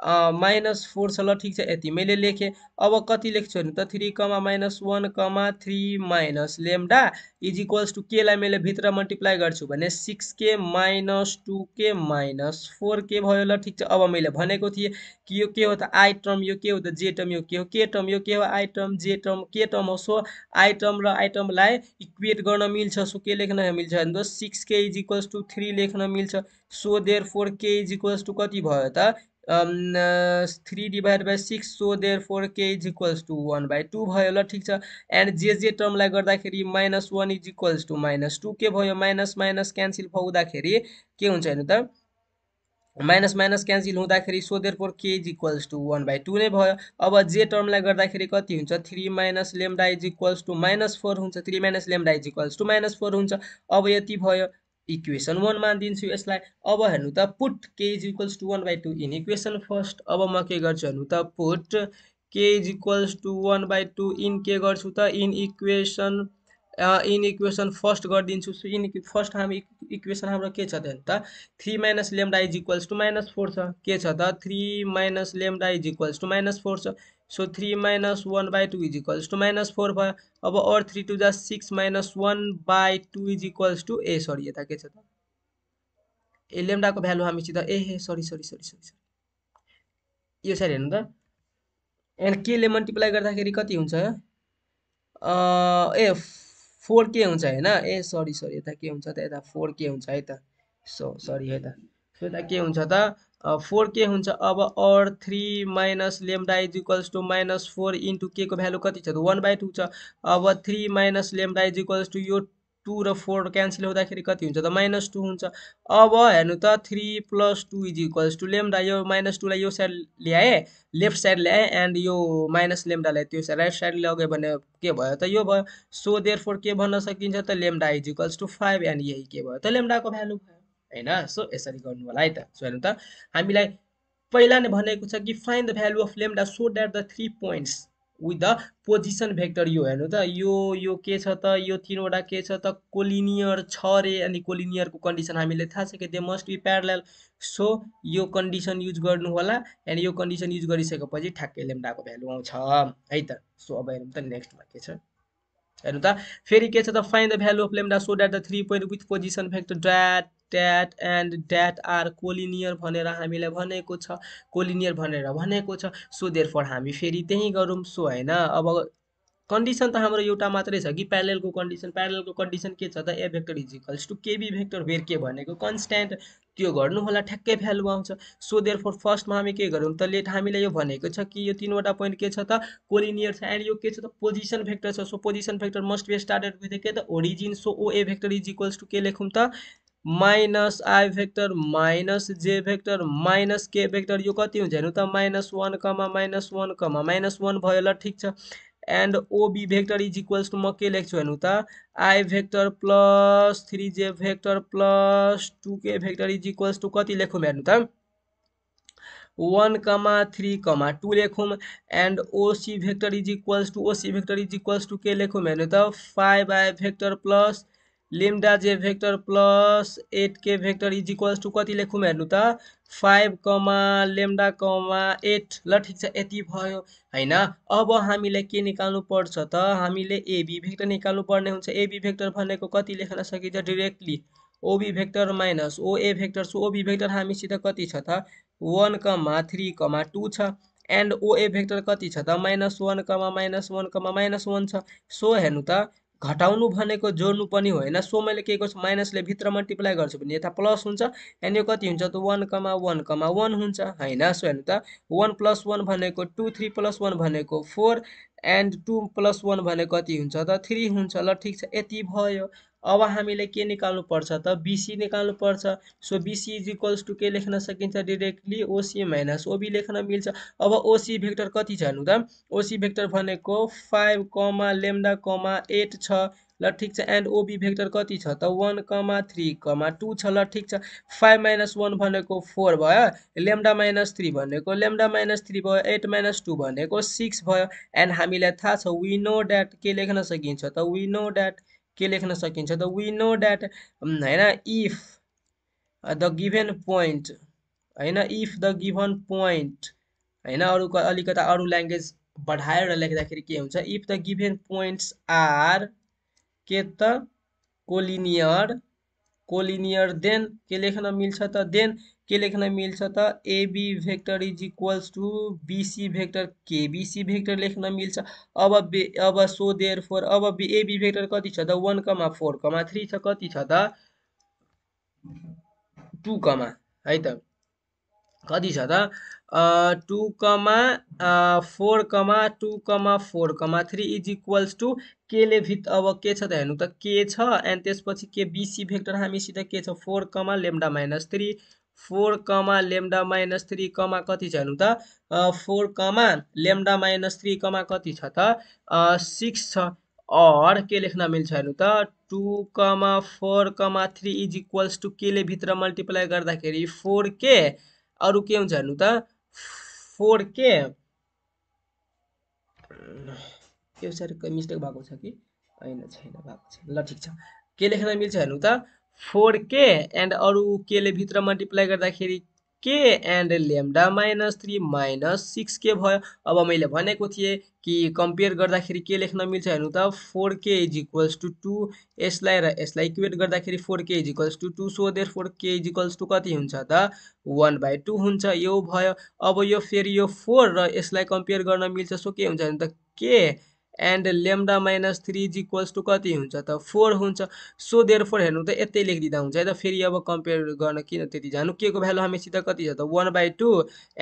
minus four छ ल ठिक छ यति मैले लेखेँ अब कति लेख्छु भने त three comma minus one comma three minus lambda is equals to केलाई मैले भित्र मल्टिप्लाई गर्छु भने six K minus two K minus four के भयो ल ठिक छ अब मैले भनेको थिएँ कि यो के हो त आई टर्म यो के हो त जे टर्म यो के हो के टर्म यो के हो I term J term K term हो सो आई टर्म र आई टर्मलाई इक्वेट गर्न मिल्छ सो के लेख्न मिल्छ भने त सिक्स के इज इक्वल्स टू थ्री लेख्न मिल्छ so there four K is equals to कति भयो त three divide by six so there four K is equals to one by two भयो ल ठिक छ एन्ड जे जे टर्मलाई गर्दाखेरि minus one is equals to minus two K भयो माइनस माइनस क्यान्सल फाउँदाखेरि के हुन्छ हेर्नु त माइनस माइनस क्यान्सल हुँदाखेरि so there four K is equals to one by two नै भयो अब जे टर्मलाई गर्दाखेरि कति हुन्छ three minus lambda is equals to minus four हुन्छ three minus lambda is equals to minus four हुन्छ अब यति भयो इक्वेसन वान मानिदिन्छु यसलाई अब हेर्नु त put K is equals to one by two in equation first अब म के गर्छु हेर्नु त put K is equals to one by two in के गर्छु त in equation in equation first गरिदिन्छु सो इन फर्स्ट हामी इक्वेसन हाम्रो के छ त त three minus lambda is equals to minus four छ के छ त three minus lambda is equals to minus four छ so three minus one by two is equals to minus four भयो अब अर थ्री टू जा six minus one by two is equals to ए sorry यता के छ त ए लेम्डाको value हामी सिधा ए हे sorry sorry sorry sorry sorry यो साइड हेर्नु त एन्ड केले मल्टिप्लाई गर्दाखेरि कति हुन्छ ए फोर के हुन्छ होइन ए सरी सरी यता के हुन्छ त यता फोर के हुन्छ है त सो सरी है त सो यता के हुन्छ त फोर के हुन्छ अब or three minus lambda is equals to minus four into K को भ्यालु कति छ त वान बाई टू छ अब three minus lambda is equals to यो टू र फोर क्यान्सल हुँदाखेरि कति हुन्छ त माइनस टू हुन्छ अब हेर्नु त three plus two is equals to lambda यो माइनस टूलाई यो साइड ल्याएँ लेफ्ट साइड ल्याएँ एन्ड यो माइनस लेम्डालाई त्यो साइड राइट साइड लग्यो भने के भयो त यो भयो सो देयर फोर के भन्न सकिन्छ त lambda is equals to five and यही के भयो त लेम्डाको भ्यालु भयो होइन सो यसरी गर्नु होला है त सो हेर्नु त हामीलाई पहिला नै भनेको छ कि find the value of lambda so that the three points with the position vector यो हेर्नु त यो यो के छ त यो तिनवटा के छ त कोलिनियर छ रे अनि कोलिनियरको कन्डिसन हामीले थाहा छ कि they must be parallel so यो कन्डिसन युज गर्नु होला एन्ड यो कन्डिसन युज गरिसकेपछि ठ्याक्कै लेम्डाको भ्यालु आउँछ है त सो अब हेर्नु त नेक्स्टमा के छ हेर्नु त फेरि के छ त find the value of lambda so that the three point with position vector that that and that are collinear भनेर हामीलाई भनेको छ कोलिनियर भनेर भनेको छ सो फर हामी फेरि त्यही गरौँ सो होइन अब कन्डिसन त हाम्रो एउटा मात्रै छ कि प्यारेलको कन्डिसन प्यारेलको कन्डिसन के छ त A vector is to KB vector where के भनेको कन्सट्यान्ट त्यो गर्नु होला ठ्याक्कै भ्यालु आउँछ सो देयर फर फर्स्टमा हामी के गरौँ त लेट हामीले यो भनेको छ कि यो तिनवटा पोइन्ट के छ त कोलिनियर छ एन्ड यो के छ त पोजिसन भेक्टर छ so position vector must be started with के त origin so O A vector is equals to के लेखौँ त माइनस आई भेक्टर माइनस जे भेक्टर माइनस के भेक्टर यह कति हो हेर्नु त minus one comma minus one comma minus one भयो ठीक है and OB vector is equals to म के लेख्छु त I vector plus three J vector plus two के vector is equals to two लेख हेर्नु त comma three comma two and O OC vector is equals oh OC vector is equals to के लेखौँ हेर्नु त I vector plus lambda J vector plus eight के vector is equals to कति लेखौँ हेर्नु त five comma lambda comma eight ल ठिक छ यति भयो होइन अब हामीले के निकाल्नु पर्छ त हामीले एबी भेक्टर निकाल्नु पर्ने हुन्छ एबी भेक्टर भनेको कति लेख्न सकिन्छ डिरेक्टली ओबी भेक्टर माइनस ओए भेक्टर सो ओबी भेक्टर हामीसित कति छ त one comma three comma two छ एन्ड ओए भेक्टर कति छ त minus one comma minus one comma minus one छ सो हेर्नु त घटाउनु भनेको जोड्नु पनि होइन सो मैले के गर्छु माइनसले भित्र मल्टिप्लाई गर्छु भने यता प्लस हुन्छ एन्ड यो कति हुन्छ त one comma one comma one हुन्छ होइन सो हेर्नु त वान प्लस वान भनेको टू थ्री प्लस वान भनेको four and two plus one भने कति हुन्छ त थ्री हुन्छ ल ठिक छ यति भयो अब हामीले के निकाल्नु पर्छ त बिसी निकाल्नु पर्छ so BC is equals to के लेख्न सकिन्छ डिरेक्टली ओसी माइनस ओबी लेख्न मिल्छ अब ओसी भेक्टर कति छ हेर्नु त ओसी भेक्टर भनेको five comma lambda comma eight छ ल ठिक छ एन्ड ओबी भेक्टर कति छ त one comma three comma two छ ल ठिक छ फाइभ माइनस वान भनेको फोर भयो लेम्डा माइनस थ्री भनेको लेम्डा माइनस थ्री भयो एट माइनस टू भनेको सिक्स भयो एन्ड हामीलाई थाहा छ वी नो द्याट के लेख्न सकिन्छ त वी नो द्याट के लेख्न सकिन्छ द वी नो द्याट होइन इफ द गिभेन पोइन्ट होइन इफ द गिभन पोइन्ट होइन अरू अलिकता अरू ल्याङ्ग्वेज बढाएर लेख्दाखेरि के हुन्छ if the given points are के त कोलिनियर कोलिनियर देन के लेख्न मिल्छ त देन के लेख्न मिल्छ त AB vector is equals to BC vector KBC vector लेख्न मिल्छ अब बे अब सो देयर फोर अब बे एबी भेक्टर कति छ त one comma four comma three छ कति छ त टु कमा है त कति छ त two comma four comma two comma four comma three is equals to केले भित अब के छ त हेर्नु त के छ एन्ड त्यसपछि के बिसी भेक्टर हामीसित के छ four comma lambda minus three four comma lambda minus three comma कति छ हेर्नु त four comma lambda minus three comma कति छ त सिक्स छ अर के लेख्न मिल्छ हेर्नु त two comma four comma three is equals to केले भित्र मल्टिप्लाई गर्दाखेरि फोर के अरू के हुन्छ हेर्नु त फोर के के मिस्टेक भएको छ कि होइन छैन भएको छ ल ठिक छ के लेख्न मिल्छ हेर्नु त फोर के एन्ड अरू केले भित्र मल्टिप्लाई गर्दाखेरि के and lambda minus three minus six के भयो अब मैले भनेको थिएँ कि कम्पेयर गर्दाखेरि के लेख्न मिल्छ हेर्नु त four K is equals to two यसलाई र यसलाई इक्वेट गर्दाखेरि four K is equals to two so there four K is equals to कति हुन्छ त वान बाई टू हुन्छ यो भयो अब यो फेरि यो फोर र यसलाई कम्पेयर गर्न मिल्छ सो के हुन्छ भने त के and lambda minus three is equals to कति हुन्छ त फोर हुन्छ सो देयर फोर हेर्नु त यतै लेखिदिँदा हुन्छ है त फेरि अब कम्पेयर गर्न किन त्यति जानु के को भ्यालु हामीसित कति छ त one by two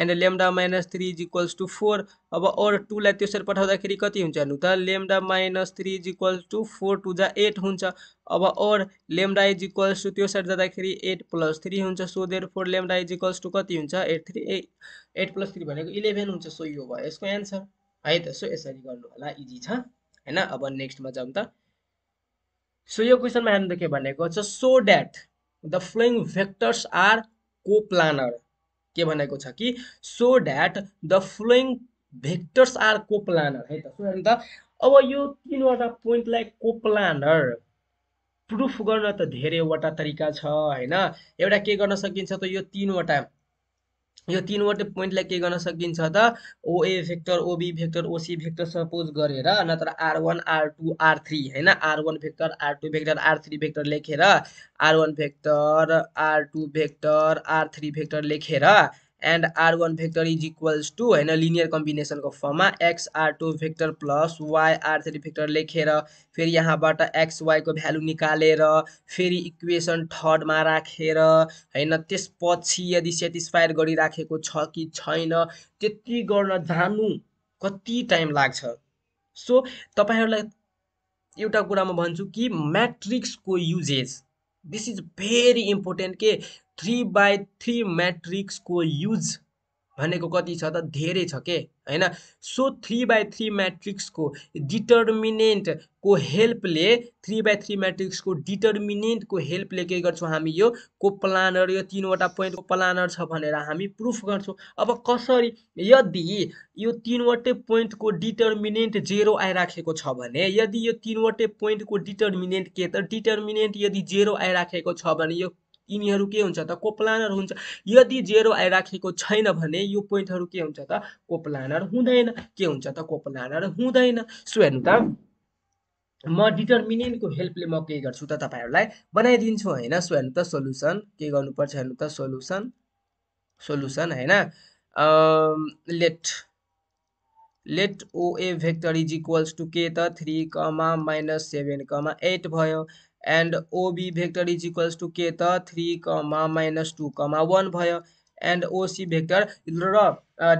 and lambda minus three is equals to four अब अरू टूलाई त्यसरी पठाउँदाखेरि कति हुन्छ हेर्नु त lambda minus three is equals to four two जा एट हुन्छ अब or lambda is equals to त्यो साइड जाँदाखेरि एट प्लस थ्री हुन्छ so there four lambda is equals to कति हुन्छ eight three eight plus three भनेको इलेभेन हुन्छ सो यो भयो यसको एन्सर है त सो यसरी गर्नु होला इजी छ होइन अब नेक्स्टमा जाउँ त सो यो क्वेसनमा हेर्नु त के भनेको छ so that the following vectors are coplanar के भनेको छ कि so that the following vectors are coplanar है त सो हेर्नु त अब यो तिनवटा पोइन्टलाई को प्लानर प्रुफ गर्न त धेरैवटा तरिका छ होइन एउटा के गर्न सकिन्छ त यो तिनवटा यो तिनवटै पोइन्टलाई के गर्न सकिन्छ त ओए vector OB vector OC vector suppose गरेर नत्र R one R two R three होइन R one vector R two vector R three vector लेखेर R one vector R two vector R three vector लेखेर and R one vector is equals to होइन linear कम्बिनेसनको फर्ममा X R two vector plus Y R three vector लेखेर फेरि यहाँबाट x वाईको value निकालेर फेरि इक्वेसन थर्डमा राखेर होइन त्यसपछि यदि सेटिस्फायर गरिराखेको छ कि छैन त्यति गर्न जानु कति टाइम लाग्छ सो तपाईँहरूलाई एउटा कुरा म भन्छु कि म्याट्रिक्सको usages this is very important के थ्री बाई थ्री म्याट्रिक्सको युज भनेको कति छ त धेरै छ के होइन सो थ्री बाई थ्री म्याट्रिक्सको डिटर्मिनेन्टको हेल्पले थ्री बाई थ्री म्याट्रिक्सको डिटर्मिनेन्टको हेल्पले के गर्छौँ हामी यो को प्लानर यो तिनवटा पोइन्टको प्लानर छ भनेर हामी प्रुफ गर्छौँ अब कसरी यदि यो तिनवटै पोइन्टको डिटर्मिनेन्ट जेरो आइराखेको छ भने यदि यो तिनवटै पोइन्टको डिटर्मिनेन्ट के त डिटर्मिनेन्ट यदि जेरो आइराखेको छ भने यो यिनीहरू के हुन्छ त कोप्लानर हुन्छ यदि जेरो आइराखेको छैन भने यो पोइन्टहरू के हुन्छ त कोप्लानर हुँदैन के हुन्छ त कोप्लानर हुँदैन सो हेर्नु त म डिटर्मिनेन्टको हेल्पले म के गर्छु त तपाईँहरूलाई बनाइदिन्छु होइन सो हेर्नु त सोल्युसन के गर्नुपर्छ हेर्नु त सोल्युसन सोल्युसन होइन let let OA vector is equals to के त three comma minus seven comma eight भयो and OB vector is equals to के त three comma minus two comma one भयो एन्ड ओसी भेक्टर र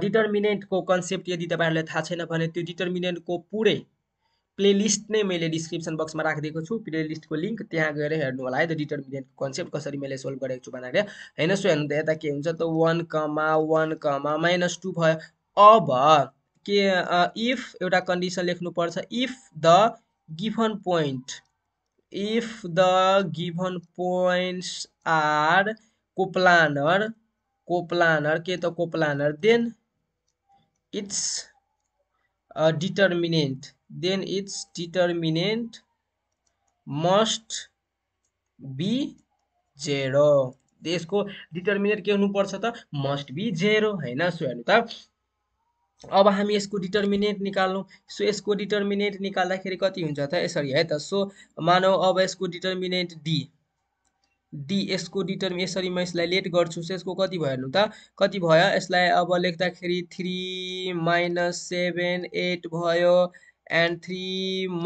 डिटर्मिनेन्टको कन्सेप्ट यदि तपाईँहरूलाई थाहा छैन भने त्यो डिटर्मिनेन्टको पुरै प्लेलिस्ट नै मैले डिस्क्रिप्सन बक्समा राखिदिएको छु प्लेलिस्टको लिङ्क त्यहाँ गएर हेर्नु होला है त डिटर्मिनेन्टको कन्सेप्ट कसरी मैले सल्भ गरेको छु भनेर होइन सो हेर्नु त यता के हुन्छ त one comma one comma minus two भयो अब के इफ एउटा कन्डिसन लेख्नुपर्छ if the given point if the given points are coplanar coplanar के त coplanar then its uh, determinant then its determinant must be zero यसको डिटर्मिनेट के हुनुपर्छ त मस्ट बी जेरो होइन सो हेर्नु त अब हामी यसको डिटर्मिनेन्ट निकाल्नु सो यसको डिटर्मिनेन्ट निकाल्दाखेरि कति हुन्छ त यसरी है त सो मानौ अब यसको डिटर्मिनेन्ट डी डी यसको डिटर्मि यसरी म यसलाई लेट गर्छु सो यसको कति भयो हेर्नु त कति भयो यसलाई अब लेख्दाखेरि थ्री माइनस सेभेन एट भयो and three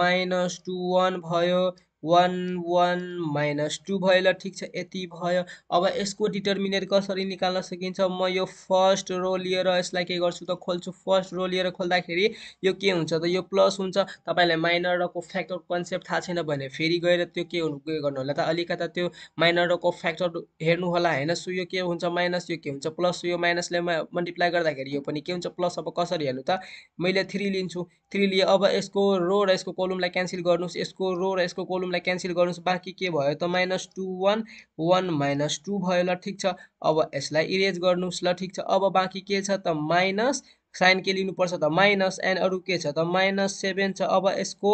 minus two one भयो वान वान माइनस टू भयो ल ठिक छ यति भयो अब यसको डिटर्मिनेट कसरी निकाल्न सकिन्छ म यो फर्स्ट रो लिएर यसलाई के गर्छु त खोल्छु फर्स्ट रो लिएर खोल्दाखेरि यो के हुन्छ त यो प्लस हुन्छ तपाईँलाई माइनर रको फ्याक्टर कन्सेप्ट थाहा छैन भने फेरि गएर त्यो के के गर्नु होला त अलिकता त्यो माइनर रको फ्याक्टर हेर्नु होला होइन सो यो के हुन्छ माइनस यो के हुन्छ प्लस यो माइनसले मल्टिप्लाई गर्दाखेरि यो पनि के हुन्छ प्लस अब कसरी हेर्नु त मैले थ्री लिन्छु थ्री लिएँ अब यसको रो र यसको कोलुमलाई क्यान्सल गर्नुहोस् यसको रो र यसको कोलुमलाई वानलाई क्यान्सल गर्नुहोस् बाँकी के भयो त minus two one one minus two भयो ल ठिक छ अब यसलाई इरेज गर्नुहोस् ल ठिक छ अब बाँकी के छ त माइनस साइन के लिनुपर्छ त माइनस एन्ड अरू के छ त माइनस सेभेन छ अब यसको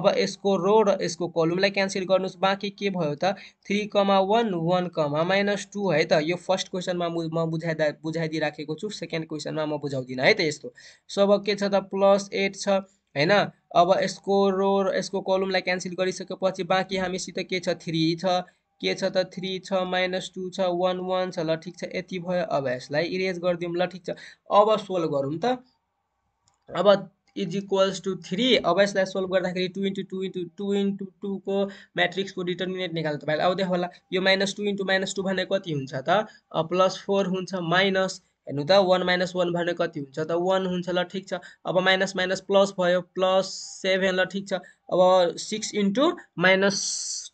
अब यसको रो र यसको कलुमलाई क्यान्सल गर्नुहोस् बाँकी के भयो त three comma one one comma minus two है त यो फर्स्ट क्वेसनमा म बुझाइदा बुझाइदिइराखेको छु सेकेन्ड क्वेसनमा म बुझाउँदिनँ है त यस्तो सो अब के छ त प्लस एट छ होइन अब यसको रो यसको कलमलाई क्यान्सल गरिसकेपछि बाँकी हामीसित के छ थ्री छ के छ त थ्री छ माइनस टू छ वान वान छ ल ठिक छ यति भयो अब यसलाई इरेज गरिदिउँ ल ठिक छ अब सोल्भ गरौँ त अब इज इक्वल्स टु थ्री अब यसलाई सोल्भ गर्दाखेरि two into two into two into टूको म्याट्रिक्सको डिटर्मिनेट निकाल्नु तपाईँलाई आउँदै होला यो minus two into minus two भनेको कति हुन्छ त प्लस फोर हुन्छ माइनस हेर्नु त वान माइनस वान भने कति हुन्छ त वान हुन्छ ल ठिक छ अब माइनस माइनस प्लस भयो प्लस सेभेन ल ठिक छ अब six into minus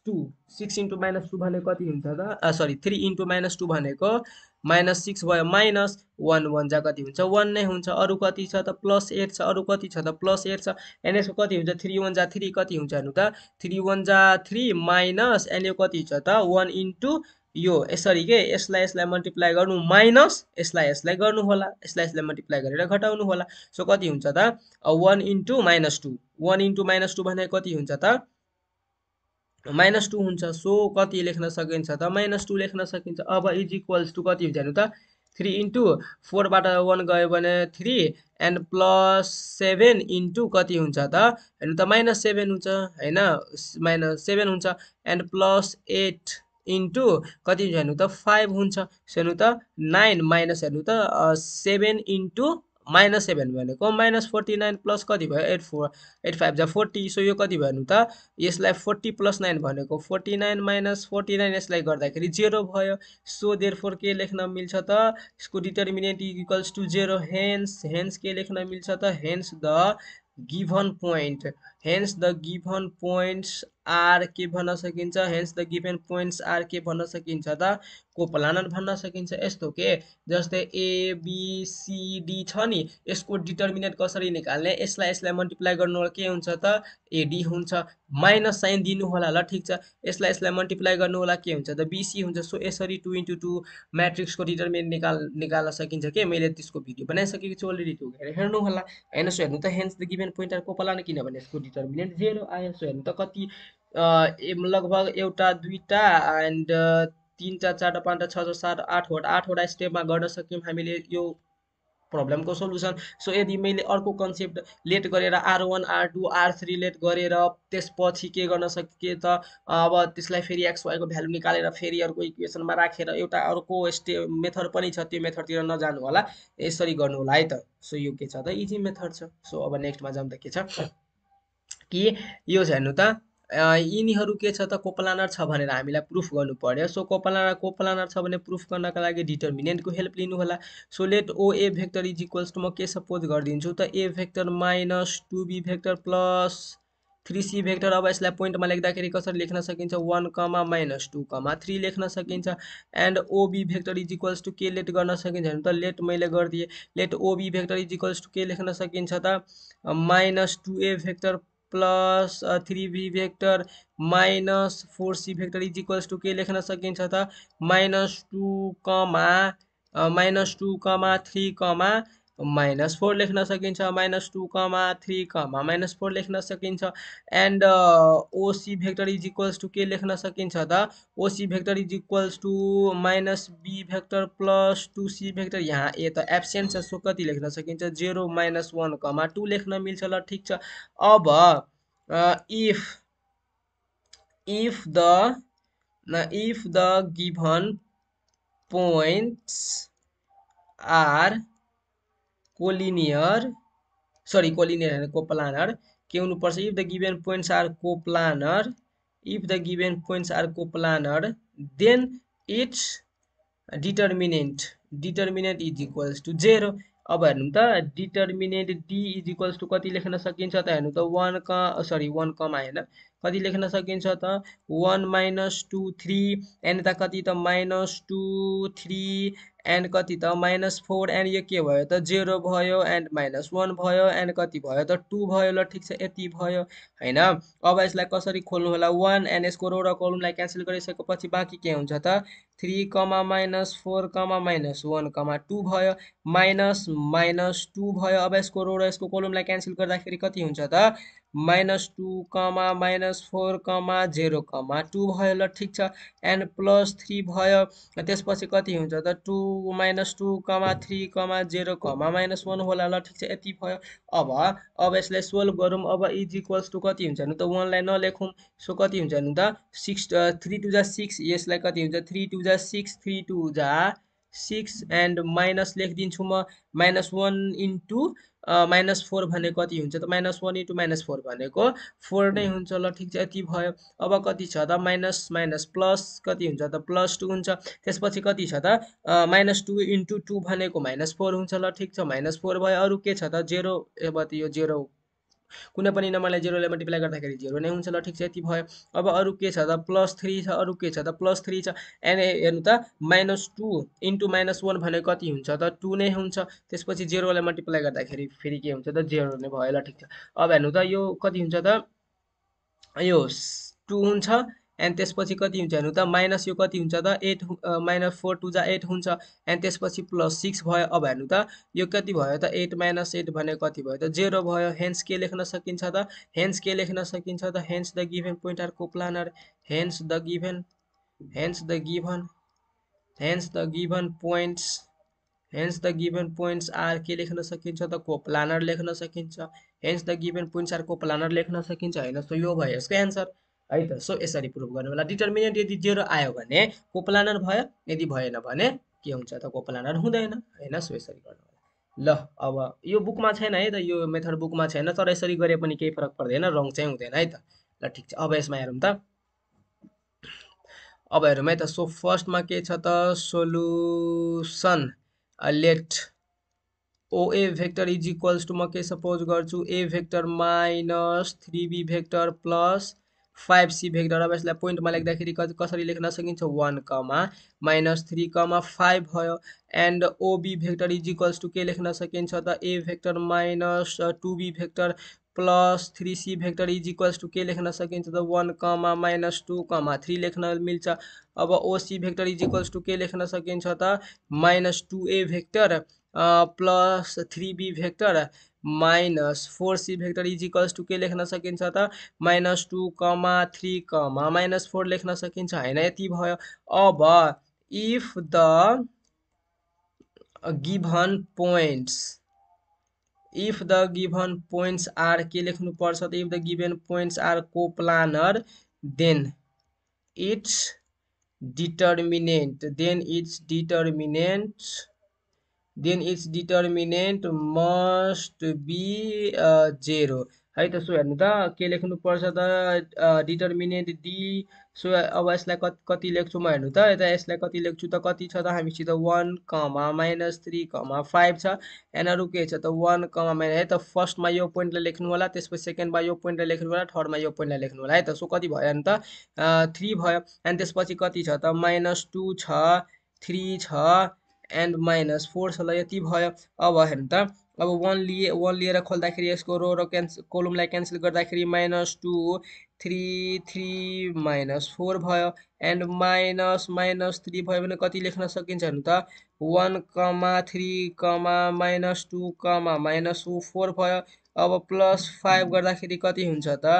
two six into minus two भनेको कति हुन्छ त sorry three into minus two भनेको माइनस सिक्स भयो माइनस वान वान जा कति हुन्छ वान नै हुन्छ अरू कति छ त प्लस एट छ अरू कति छ त प्लस एट छ एन यसको कति हुन्छ थ्री वान जा थ्री कति हुन्छ हेर्नु त थ्री वान जा थ्री माइनस एन्ड यो कति छ त वान इन्टु यो यसरी के यसलाई यसलाई मल्टिप्लाई गर्नु माइनस यसलाई यसलाई गर्नु होला यसलाई यसलाई मल्टिप्लाई गरेर घटाउनु होला सो कति हुन्छ त one into minus two one into minus two भने कति हुन्छ त माइनस टू हुन्छ सो कति लेख्न सकिन्छ त माइनस टू लेख्न सकिन्छ अब इज इक्वल्स टू कति हुन्छ हेर्नु त थ्री इन्टु फोरबाट वान गयो भने three and plus seven into कति हुन्छ त हेर्नु त माइनस सेभेन हुन्छ होइन माइनस सेभेन हुन्छ एन्ड प्लस एट इन्टु कति हुन्छ हेर्नु त फाइभ हुन्छ हेर्नु त नाइन माइनस हेर्नु त सेभेन इन्टु माइनस सेभेन भनेको माइनस फोर्टी नाइन प्लस कति भयो एट फोर एट फाइभ जा फोर्टी सो यो कति भयो हेर्नु त यसलाई फोर्टी प्लस नाइन भनेको forty nine minus forty nine यसलाई गर्दाखेरि जेरो भयो सो देयर फोर के लेख्न मिल्छ त यसको determinant equals to zero hence hence के लेख्न मिल्छ त hence the given point hence the given points are के भन्न सकिन्छ hence the given points are के भन्न सकिन्छ त कोपलानन भन्न सकिन्छ यस्तो के जस्तै एबिसिडी छ नि यसको डिटर्मिनेट कसरी निकाल्ने यसलाई यसलाई मल्टिप्लाई गर्नु के हुन्छ त एडी हुन्छ माइनस साइन दिनु होला ल ठिक छ यसलाई यसलाई मल्टिप्लाई गर्नु होला के हुन्छ त बिसी हुन्छ सो यसरी टु इन्टु टू म्याट्रिक्सको डिटर्मिनेट निकाल निकाल्न सकिन्छ के मैले त्यसको भिडियो बनाइसकेको छु अलरेडी त्यो हेर्नु होला होइन सो हेर्नु त hence the given point are coplanar किनभने यसको डिटर्मिनेन्ट जेरो आयो सो हेर्नु त कति लगभग एउटा दुईवटा एन्ड तिनवटा चारवटा पाँचवटा छ सात आठवटा आठवटा स्टेपमा गर्न सक्यौँ हामीले यो प्रब्लमको सोल्युसन सो यदि मैले अर्को कन्सेप्ट लेट गरेर R one R two R three let गरेर त्यसपछि के गर्न सकेँ त uh, अब त्यसलाई फेरि एक्स भ्यालु निकालेर फेरि अर्को इक्वेसनमा राखेर एउटा अर्को स्टे मेथड पनि छ त्यो मेथडतिर नजानु होला यसरी गर्नु होला है त सो यो के छ त इजी मेथड छ सो अब नेक्स्टमा जाउँ त के छ कि यो हेर्नु त यिनीहरू के छ त कोपलानर छ भनेर हामीलाई प्रुफ गर्नु पर्यो सो कोपलानर कोपलानर छ भने प्रुफ गर्नका लागि डिटर्मिनेन्टको हेल्प लिनुहोला so let O A vector is equals to म के सपोज गरिदिन्छु त A vector minus two be vector plus three C vector अब यसलाई पोइन्टमा लेख्दाखेरि कसरी लेख्न सकिन्छ one comma minus two comma three लेख्न सकिन्छ and OB vector is equals to के लेट गर्न सकिन्छ भने त लेट मैले गरिदिएँ let OB vector is equals to के लेख्न सकिन्छ त minus two A vector plus three B vector minus four C vector is equals to के लेख्न सकिन्छ त minus two comma minus two comma three comma minus four लेख्न सकिन्छ minus two comma three comma minus four लेख्न सकिन्छ and ओसी vector is equals to के लेख्न सकिन्छ त OC vector is equals to minus B vector plus two C vector यहाँ ए त एब्सेन्ट छ सो कति लेख्न सकिन्छ zero minus one comma two लेख्न मिल्छ ल ठिक छ अब if if the if the given points are collinear sorry collinear होइन कोप्लानर के हुनुपर्छ if the given points are coplanar if the given points are coplanar then its determinant determinant is equals to zero अब हेर्नु त determinant D is equals to कति लेख्न सकिन्छ त हेर्नु त वान क सरी वान कमा होइन कति लेख्न सकिन्छ त वान माइनस टू थ्री यहाँनिर त कति त माइनस टू थ्री एन्ड कति त माइनस फोर एन्ड यो के भयो त जेरो भयो एन्ड माइनस वान भयो एन्ड कति भयो त टू भयो ल ठिक छ यति भयो होइन अब यसलाई कसरी खोल्नु होला वान एन्ड यसको रो र कलमलाई क्यान्सल गरिसकेपछि बाँकी के हुन्छ त three comma minus four comma minus one comma two भयो माइनस माइनस टू भयो अब यसको रो र यसको कोलमलाई क्यान्सल गर्दाखेरि कति हुन्छ त minus two comma minus four comma zero comma two भयो ल ठिक छ एन्ड प्लस थ्री भयो त्यसपछि कति हुन्छ त two minus two comma three comma zero comma minus one होला ल ठिक छ यति भयो अब अब यसलाई सोल्भ गरौँ अब इज इक्वल्स टू कति हुन्छ भने त वानलाई नलेखौँ सो कति हुन्छ भने त सिक्स थ्री टू जा सिक्स यसलाई कति हुन्छ थ्री टू जा सिक्स थ्री टू जा सिक्स एन्ड माइनस लेखिदिन्छु म minus one into minus four भनेको कति हुन्छ त minus one into minus four भनेको फोर नै हुन्छ ल ठिक छ यति भयो अब कति छ त माइनस माइनस प्लस कति हुन्छ त प्लस टू हुन्छ त्यसपछि कति छ त माइनस टू इन्टु टू भनेको माइनस फोर हुन्छ ल ठिक छ माइनस फोर भयो अरू के छ त जेरो अब यो जेरो कुनै पनि नम्बरलाई जिरोले मल्टिप्लाई गर्दाखेरि जिरो नै हुन्छ ल ठिक छ यति भयो अब अरू के छ त प्लस थ्री छ अरू के छ त प्लस थ्री छ एन्ड हेर्नु त minus two into minus one भनेको कति हुन्छ त टू नै हुन्छ त्यसपछि जिरोलाई मल्टिप्लाई गर्दाखेरि फेरि के हुन्छ त जिरो नै भयो ल ठिक छ अब हेर्नु त यो कति हुन्छ त यो टू हुन्छ एन्ड त्यसपछि कति हुन्छ हेर्नु त माइनस यो कति हुन्छ त एट माइनस फोर टु जा एट हुन्छ एन्ड त्यसपछि प्लस सिक्स भयो अब हेर्नु त यो कति भयो त एट माइनस एट भने कति भयो त जेरो भयो हेन्स के लेख्न सकिन्छ त हेन्स के लेख्न सकिन्छ त hence the given point are coplanar hence the given hence the given hence the given points hence the given points are के लेख्न सकिन्छ त कोप्लानर लेख्न सकिन्छ hence the given points are coplanar लेख्न सकिन्छ होइन सो यो भयो यसको एन्सर है त सो यसरी प्रुभ गर्नु होला डिटर्मिनेन्ट यदि जेरो आयो भने कोप्लानर भयो यदि भएन भने के हुन्छ त कोप्लानर हुँदैन होइन सो यसरी गर्नु होला ल अब यो बुकमा छैन है त यो मेथड बुकमा छैन तर यसरी गरे पनि केही फरक पर्दैन रङ चाहिँ हुँदैन है त ल ठिक छ अब यसमा हेरौँ त अब हेरौँ है त सो फर्स्टमा के छ त solution let O A vector is equals to म के सपोज गर्छु A vector minus three B vector plus five C vector अब यसलाई पोइन्टमा लेख्दाखेरि कसरी लेख्न सकिन्छ one comma minus three comma five भयो and OB vector is equals to के लेख्न सकिन्छ त A vector minus two be vector plus three C vector is equals to के लेख्न सकिन्छ त one comma minus two comma three लेख्न मिल्छ अब ओसी भेक्टर इज इक्वल्स टु के लेख्न सकिन्छ त minus two A vector plus three B vector minus four C vector is equals to के लेख्न सकिन्छ त minus two comma three comma minus four लेख्न सकिन्छ होइन यति भयो अब if the given points if the given points are के लेख्नुपर्छ त if the given points are coplanar then its determinant then its determinant then its determinant must be zero है त सो हेर्नु त के लेख्नुपर्छ त डिटर्मिनेन्ट uh, डी सो अब यसलाई कति कति लेख्छु म हेर्नु त यता यसलाई कति लेख्छु त कति छ त हामीसित one comma minus three comma five छ यहाँनिर के छ त वान कमा माइनस है त फर्स्टमा यो पोइन्टलाई लेख्नु होला त्यसपछि सेकेन्डमा यो पोइन्टलाई लेख्नु होला थर्डमा यो पोइन्टलाई लेख्नु होला है त सो कति भयो अन्त थ्री uh, भयो अनि त्यसपछि कति छ त माइनस टू छ थ्री छ एन्ड माइनस होला यति भयो अब हेर्नु त अब वान लिए वान लिएर खोल्दाखेरि यसको रो र क्यान्स कोलुमलाई क्यान्सल गर्दाखेरि minus two three three minus four भयो एन्ड माइनस माइनस थ्री भयो भने कति लेख्न सकिन्छ हेर्नु त one comma three comma minus two comma minus four भयो अब प्लस फाइभ गर्दाखेरि कति हुन्छ त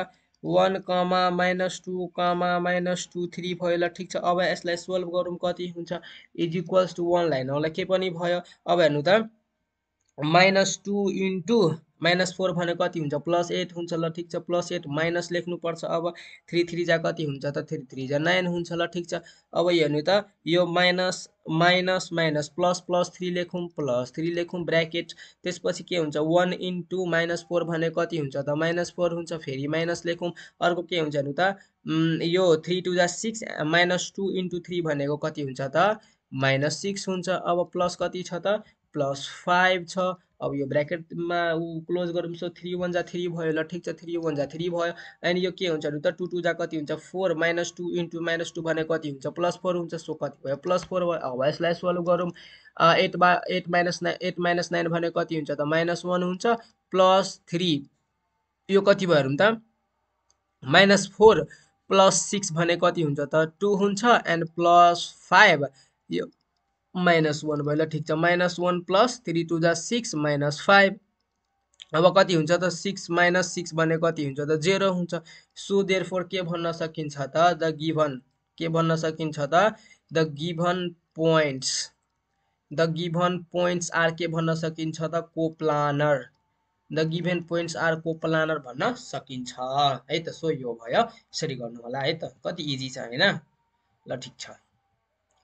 one comma minus two comma minus two three भयो ल ठिक छ अब यसलाई सोल्भ गरौँ कति हुन्छ is equals to one line होला के पनि भयो अब हेर्नु त minus two into minus four भनेको कति हुन्छ प्लस एट हुन्छ ल ठिक छ प्लस एट माइनस लेख्नुपर्छ अब थ्री थ्री जा कति हुन्छ त थ्री थ्री जा नाइन हुन्छ ल ठिक छ अब हेर्नु त यो minus minus minus plus plus three लेखौँ प्लस थ्री लेखौँ ब्राकेट त्यसपछि के हुन्छ वान इन्टु माइनस फोर भने कति हुन्छ त माइनस फोर हुन्छ फेरि माइनस लेखौँ अर्को के हुन्छ हेर्नु त यो थ्री टू जा six minus two into three भनेको कति हुन्छ त माइनस सिक्स हुन्छ अब प्लस कति छ त प्लस फाइभ छ अब यो ब्राकेटमा ऊ क्लोज गरौँ सो थ्री वान जा थ्री भयो ल ठिक छ थ्री वान जा थ्री भयो एन्ड यो के हुन्छ त टु टू जा कति हुन्छ four minus two into minus two भने कति हुन्छ प्लस फोर हुन्छ सो कति भयो प्लस फोर भयो यसलाई सल्भ गरौँ एट बा eight minus nine eight minus nine भने कति हुन्छ त माइनस वान हुन्छ प्लस थ्री यो कति भयो हेरौँ त माइनस फोर प्लस सिक्स भने कति हुन्छ त टू हुन्छ एन्ड प्लस फाइभ यो माइनस वान भयो ल ठिक छ minus one plus three two जा सिक्स माइनस फाइभ अब कति हुन्छ त सिक्स माइनस सिक्स भने कति हुन्छ त जेरो हुन्छ सो देयर फोर के भन्न सकिन्छ त द गिभन के भन्न सकिन्छ त the given points the given points are के भन्न सकिन्छ त coplanar the given points are coplanar भन्न सकिन्छ है त सो यो भयो यसरी गर्नु होला है त कति इजी छ होइन ल ठिक छ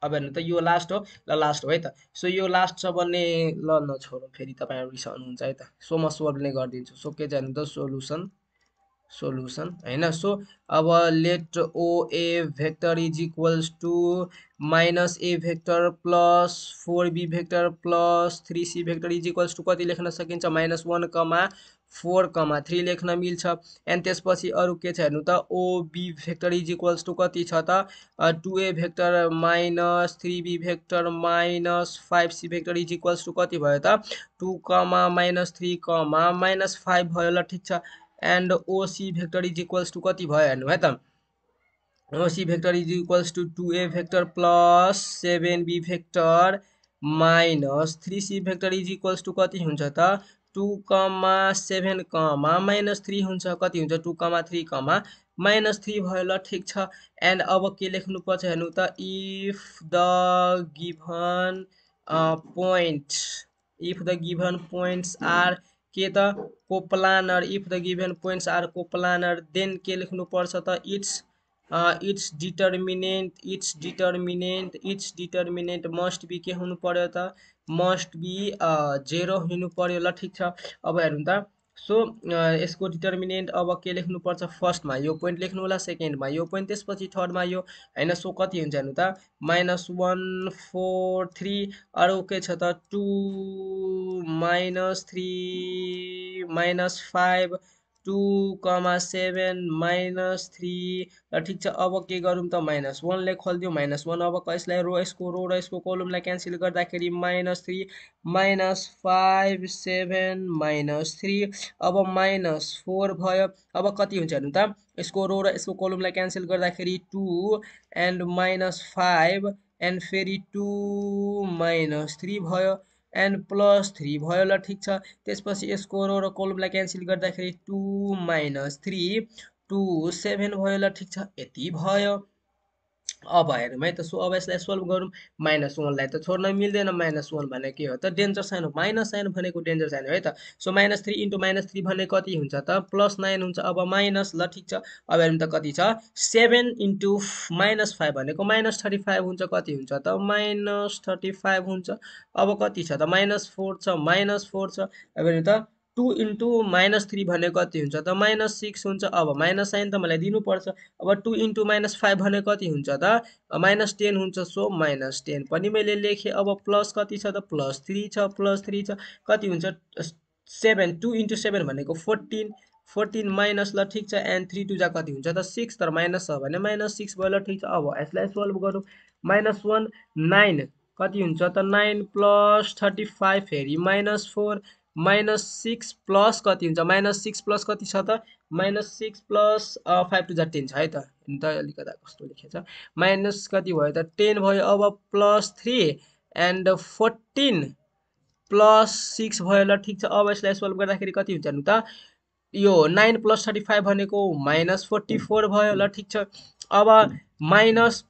अब हेर्नु त यो लास्ट हो ल लास्ट हो है त सो यो लास्ट छ भन्ने ल नछोडौँ फेरि तपाईँहरू रिसाउनुहुन्छ है त सो म सोल्भ नै गरिदिन्छु सो के जानु त सोल्युसन सोलुसन होइन सो अब let O A vector is equals to minus A vector plus four B vector plus three C vector is equals to कति लेख्न सकिन्छ minus one comma four comma three लेख्न मिल्छ एन्ड त्यसपछि अरू के छ हेर्नु त ओबी भेक्टर इज इक्वल्स टु कति छ त two A vector minus three B vector minus five C vector is equals to कति भयो त two comma minus three comma minus five भयो ल ठिक छ एन्ड ओसी भेक्टर इज इक्वल्स टु कति भयो हेर्नु है त OC vector is equals to two A vector plus seven B vector minus three C vector is equals to कति हुन्छ त two comma seven comma minus three हुन्छ कति हुन्छ two comma three comma minus three भयो ल ठिक छ एन्ड अब के लेख्नुपर्छ हेर्नु त if the given point if the given points are के त coplanar if the given points are coplanar then के लेख्नु पर्छ त its its determinant its determinant its determinant must be के हुनु पर्यो त मस्ट बी जेरो हुनु पर्यो ल ठिक छ अब हेरौँ त सो यसको डिटर्मिनेन्ट अब के लेख्नुपर्छ फर्स्टमा यो पोइन्ट लेख्नु होला सेकेन्डमा यो पोइन्ट त्यसपछि थर्डमा यो होइन सो कति हुन्छ हेर्नु त माइनस वान फोर थ्री अरू के छ त two minus three minus five two comma seven minus three र ठिक छ अब के गरौँ त माइनस वानले खोलिदियो माइनस वान अब यसलाई रो यसको रो र यसको कोलुमलाई क्यान्सल गर्दाखेरि minus three minus five seven minus three अब माइनस फोर भयो अब कति हुन्छ हेर्नु त यसको रो र यसको कोलुमलाई क्यान्सल गर्दाखेरि two and minus five and फेरि टु माइनस थ्री भयो एन्ड प्लस थ्री भयो ल ठिक छ त्यसपछि यसको रो र कोलमलाई क्यान्सल गर्दाखेरि two minus three two seven भयो ल ठिक छ यति भयो अब हेरौँ है त सो अब यसलाई सल्भ गरौँ माइनस वानलाई त छोड्न मिल्दैन माइनस वान भने के हो त डेन्जर साइन हो माइनस साइन भनेको डेन्जर साइन हो है त so minus three into minus three भने कति हुन्छ त प्लस नाइन हुन्छ अब माइनस ल ठिक छ अब हेरौँ त कति छ सेभेन इन्टु माइनस फाइभ भनेको माइनस थर्टी फाइभ हुन्छ कति हुन्छ त माइनस थर्टी फाइभ हुन्छ अब कति छ त माइनस फोर छ माइनस फोर छ अब हेरौँ त टु इन्टु माइनस थ्री भनेको कति हुन्छ त माइनस सिक्स हुन्छ अब माइनस साइन त मलाई दिनुपर्छ अब टु इन्टु माइनस फाइभ भनेको कति हुन्छ त माइनस टेन हुन्छ सो माइनस टेन पनि मैले लेखेँ अब प्लस कति छ त प्लस थ्री छ प्लस थ्री छ कति हुन्छ सेभेन टू इन्टु सेभेन भनेको फोर्टिन फोर्टिन माइनस ल ठिक छ एन्ड थ्री टू जा कति हुन्छ त सिक्स तर माइनस छ भने माइनस सिक्स भयो ल ठिक छ अब यसलाई सल्भ गरौँ माइनस वान नाइन कति हुन्छ त नाइन प्लस थर्टी फाइभ फेरि minus four minus six plus कति हुन्छ माइनस सिक्स प्लस कति छ त minus six plus five two जा टेन छ है त अन्त अलिकता कस्तो लेखेको छ माइनस कति भयो त टेन भयो अब plus three and fourteen plus six भयो ल ठिक छ अब यसलाई सल्भ गर्दाखेरि कति हुन्छ त यो नाइन प्लस थर्टी फाइभ भनेको माइनस फोर्टी फोर भयो ल ठिक छ अब माइनस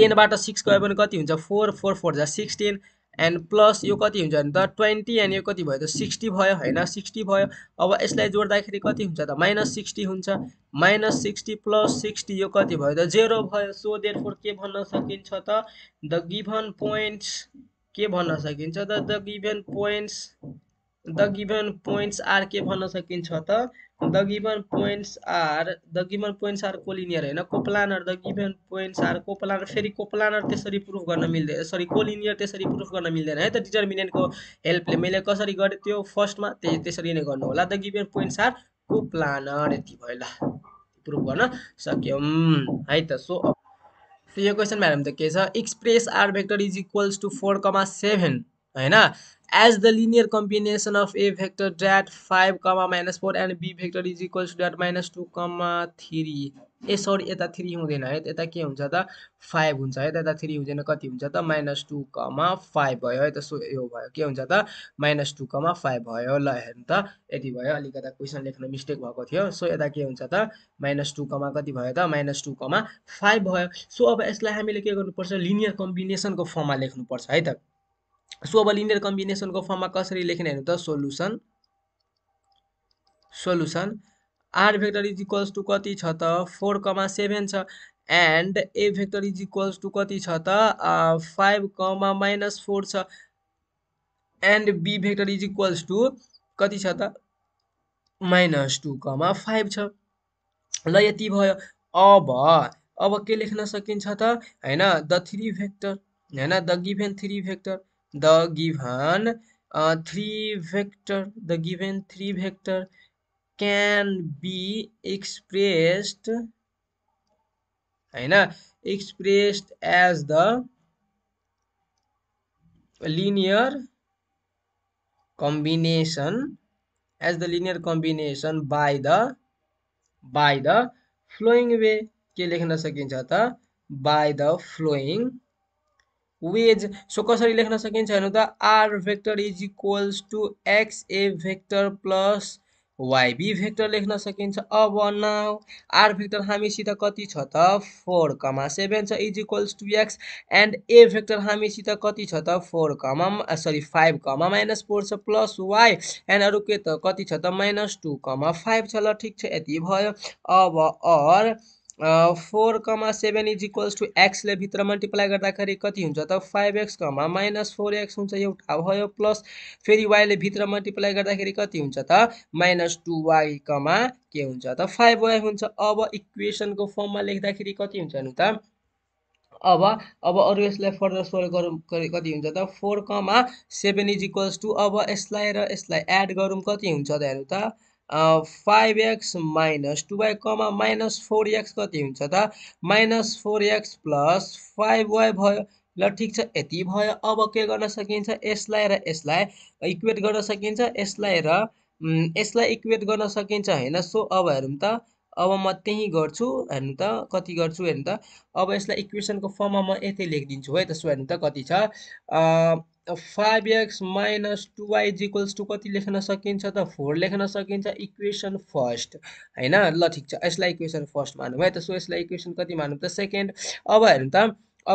टेनबाट सिक्स गयो भने कति हुन्छ फोर फोर फोर जा सिक्सटिन एन्ड प्लस यो hmm. कति हुन्छ भने त ट्वेन्टी एन्ड यो कति भयो त सिक्सटी भयो होइन सिक्सटी भयो अब यसलाई जोड्दाखेरि कति हुन्छ त माइनस सिक्सटी हुन्छ माइनस सिक्सटी प्लस सिक्सटी यो कति भयो त जेरो भयो सो देयर फोर के भन्न सकिन्छ त द गिभन पोइन्ट्स के भन्न सकिन्छ त the given points the given points are के भन्न सकिन्छ त the given points are the given points are collinear होइन coplanar the given points are coplanar फेरि कोप्लानर त्यसरी प्रुफ गर्न मिल्दैन सरी कोलिनियर त्यसरी प्रुफ गर्न मिल्दैन है त डिटर्मिनेन्टको हेल्पले मैले कसरी गरेँ त्यो फर्स्टमा त्यही त्यसरी नै गर्नु होला the given points are coplanar यति भयो ल प्रुफ गर्न सक्यौँ है त सो यो क्वेशन हेऱ्यो त के छ express are vector is equals to four comma seven होइन as the linear combination of a vector that 5 comma minus 4 and b vector is equals to that minus 2 comma 3 ए सरी यता three हुँदैन है यता के हुन्छ त फाइभ हुन्छ है यता थ्री हुँदैन कति हुन्छ त माइनस टू कमा फाइभ भयो है त सो यो भयो के हुन्छ त माइनस टू कमा फाइभ भयो ल हेर्नु त यति भयो अलिकति क्वेसन लेख्न मिस्टेक भएको थियो सो यता के हुन्छ त माइनस टू कमा कति भयो त माइनस टू कमा फाइभ भयो सो अब यसलाई हामीले के गर्नुपर्छ लिनियर कम्बिनेसनको फर्ममा लेख्नुपर्छ है त सो अब लिनियर कम्बिनेसनको फर्ममा कसरी लेख्ने हेर्नु त solution solution r vector is equals to कति छ त फोर कमा सेभेन छ and A vector is equals to कति छ त फाइभ कमा माइनस फोर छ and be vector is equals to कति छ त माइनस टू कमा फाइभ छ ल यति भयो अब अब के लेख्न सकिन्छ त होइन द थ्री भेक्टर होइन the given three vector the given uh, three vector the given three vector can be expressed होइन expressed as the linear combination as the linear combination by the by the flowing way के लेख्न सकिन्छ त by the flowing ways so कसरी लेख्न सकिन्छ हेर्नु त are vector is equals to x A vector plus y b vector लेख्न सकिन्छ अब न आर भेक्टर हामीसित कति छ त फोर कमा सेभेन छ is equals to x and A vector हामीसित कति छ त four comma sorry five comma minus four छ प्लस वाइ एन्ड अरू के त कति छ त माइनस टू कमा फाइभ छ ल ठिक छ यति भयो अब or four comma seven is equals to एक्सले भित्र मल्टिप्लाई गर्दाखेरि कति हुन्छ त five x comma minus four x हुन्छ एउटा भयो प्लस फेरि वाइले भित्र मल्टिप्लाई गर्दाखेरि कति हुन्छ त माइनस टु वाइ कमा के हुन्छ त फाइभ वाइ हुन्छ अब इक्वेसनको फर्ममा लेख्दाखेरि कति हुन्छ नि त अब अब अरू यसलाई फर्दर सोल्भ गरौँ कति हुन्छ त four comma seven is equals to अब यसलाई र यसलाई एड गरौँ कति हुन्छ त हेर्नु त five x minus two y comma minus four x कति हुन्छ त minus four x plus five y भयो ल ठिक छ यति भयो अब के गर्न सकिन्छ यसलाई र यसलाई इक्वेट गर्न सकिन्छ यसलाई र यसलाई इक्वेट गर्न सकिन्छ होइन सो अब हेरौँ त अब म त्यही गर्छु हेर्नु त कति गर्छु हेर्नु त अब यसलाई इक्वेसनको फर्ममा म यतै लेखिदिन्छु है त्यसो सो हेर्नु त कति छ five x minus two y two कति लेख्न सकिन्छ त फोर लेख्न सकिन्छ इक्वेसन फर्स्ट होइन ल ठिक छ यसलाई इक्वेसन फर्स्ट मानौँ है त सो यसलाई इक्वेसन कति मानौँ त सेकेन्ड अब हेर्नु त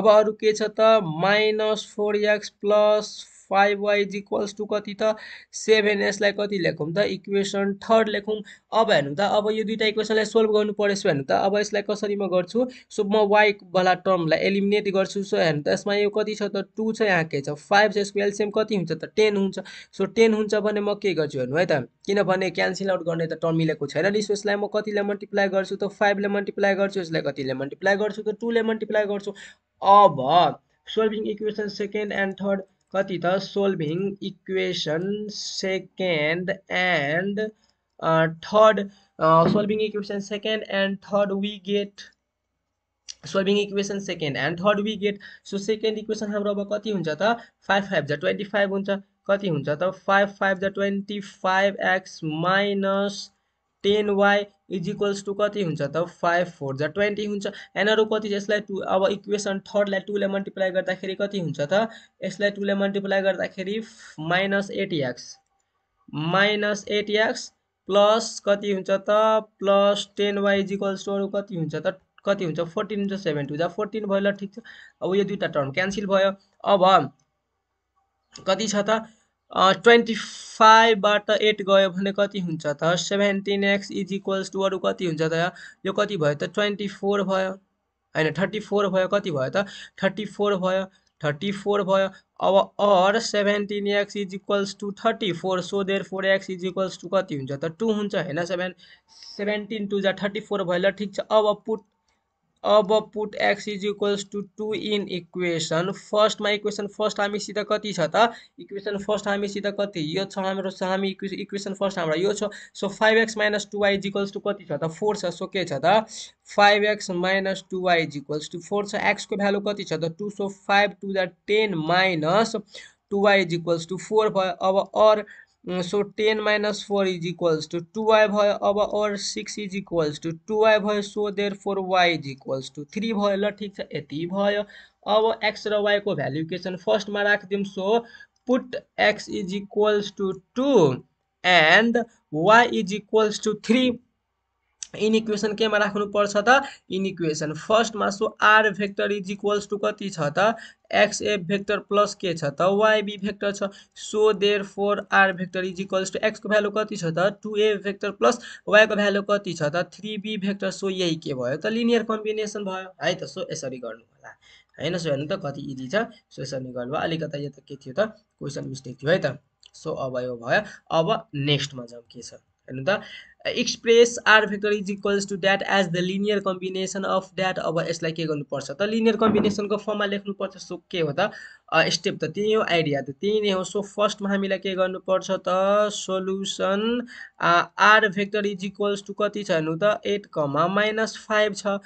अब अरू के छ त minus four x plus five y is equals to कति त सेभेन यसलाई कति लेखौँ त इक्वेसन थर्ड लेखौँ अब हेर्नु त अब यो दुइटा इक्वेसनलाई सोल्भ गर्नु सो हेर्नु त अब यसलाई कसरी म गर्छु सो म वाइवाला टर्मलाई एलिमिनेट गर्छु सो हेर्नु त यसमा यो कति छ त टू छ यहाँ के छ फाइभ छ यसको एलसिएम कति हुन्छ त टेन हुन्छ सो टेन हुन्छ भने म के गर्छु हेर्नु है त किनभने क्यान्सल आउट गर्ने त टर्म मिलेको छैन नि सो यसलाई म कतिले मल्टिप्लाई गर्छु त फाइभले मल्टिप्लाई गर्छु यसलाई कतिले मल्टिप्लाई गर्छु त टूले मल्टिप्लाई गर्छु अब solving equation second and third कति त solving equation second and third solving equation second and third we get solving equation second and third we get so second equation हाम्रो अब कति हुन्छ त फाइभ फाइभ जा ट्वेन्टी फाइभ हुन्छ कति हुन्छ त फाइभ फाइभ जा twenty five x minus ten y is equals to कति हुन्छ त फाइभ फोर जा ट्वेन्टी हुन्छ एनआरओ कति छ यसलाई टु अब इक्वेसन थर्डलाई टूले मल्टिप्लाई गर्दाखेरि कति हुन्छ त यसलाई टूले मल्टिप्लाई गर्दाखेरि minus eight x minus eight x plus कति हुन्छ त plus ten y equals to अरू कति हुन्छ त कति हुन्छ फोर्टिन हुन्छ सेभेन टू जा फोर्टिन भयो ल ठिक छ अब यो दुईवटा टर्म क्यान्सिल भयो अब कति छ त ट्वेन्टी फाइभबाट एट गयो भने कति हुन्छ त seventeen x is equals to अरू कति हुन्छ त यो कति भयो त ट्वेन्टी फोर भयो होइन थर्टी फोर भयो कति भयो त थर्टी फोर भयो थर्टी फोर भयो अब or seventeen x is equals to thirty four so there therefore x is equals to कति हुन्छ त टू हुन्छ होइन सेभेन सेभेन्टिन टु जा थर्टी फोर भयो ल ठिक छ अब पुट अब put x is equals to two in equation फर्स्टमा इक्वेसन फर्स्ट हामीसित कति छ त इक्वेसन फर्स्ट हामीसित कति यो छ हाम्रो छ हामी इक्वेसन फर्स्ट हाम्रो यो छ so five x minus two y is equals to कति छ त फोर छ सो के छ त five x minus two y is equals to four छ एक्सको भ्यालु कति छ त two so five two the ten minus two y is equals to four भयो अब or so ten minus four is equals to two Y भयो अब or six is equals to two Y भयो so there therefore Y is equals to three भयो ल ठिक छ यति भयो अब एक्स र वाईको भ्यालुकेसन फर्स्टमा राखिदिउँ so put x is equals to two and y is equals to three in equation केमा राख्नुपर्छ त इन इक्वेसन फर्स्टमा so are vector is equals to कति छ त एक्स ए भेक्टर प्लस के छ त वाइबी भेक्टर छ so there therefore r vector is equals to एक्सको भ्यालु कति छ त टु ए भेक्टर प्लस वाइको भ्यालु कति छ त थ्री बी भेक्टर सो यही के भयो त लिनियर कम्बिनेसन भयो है त सो यसरी गर्नु होला होइन सो हेर्नु त कति इजी छ सो यसरी गर्नु अलिकता यो त के थियो त क्वेसन मिस्टेक थियो है त सो अब यो भयो अब नेक्स्टमा जाउँ के छ हेर्नु त express are vector is equals to that as the linear combination of that अब यसलाई के गर्नुपर्छ त लिनियर कम्बिनेसनको फर्ममा लेख्नुपर्छ सो के हो त स्टेप त त्यही हो आइडिया त त्यही नै हो सो फर्स्टमा हामीलाई के गर्नुपर्छ त solution r vector is equals to कति छ हेर्नु त एट कमा माइनस फाइभ छ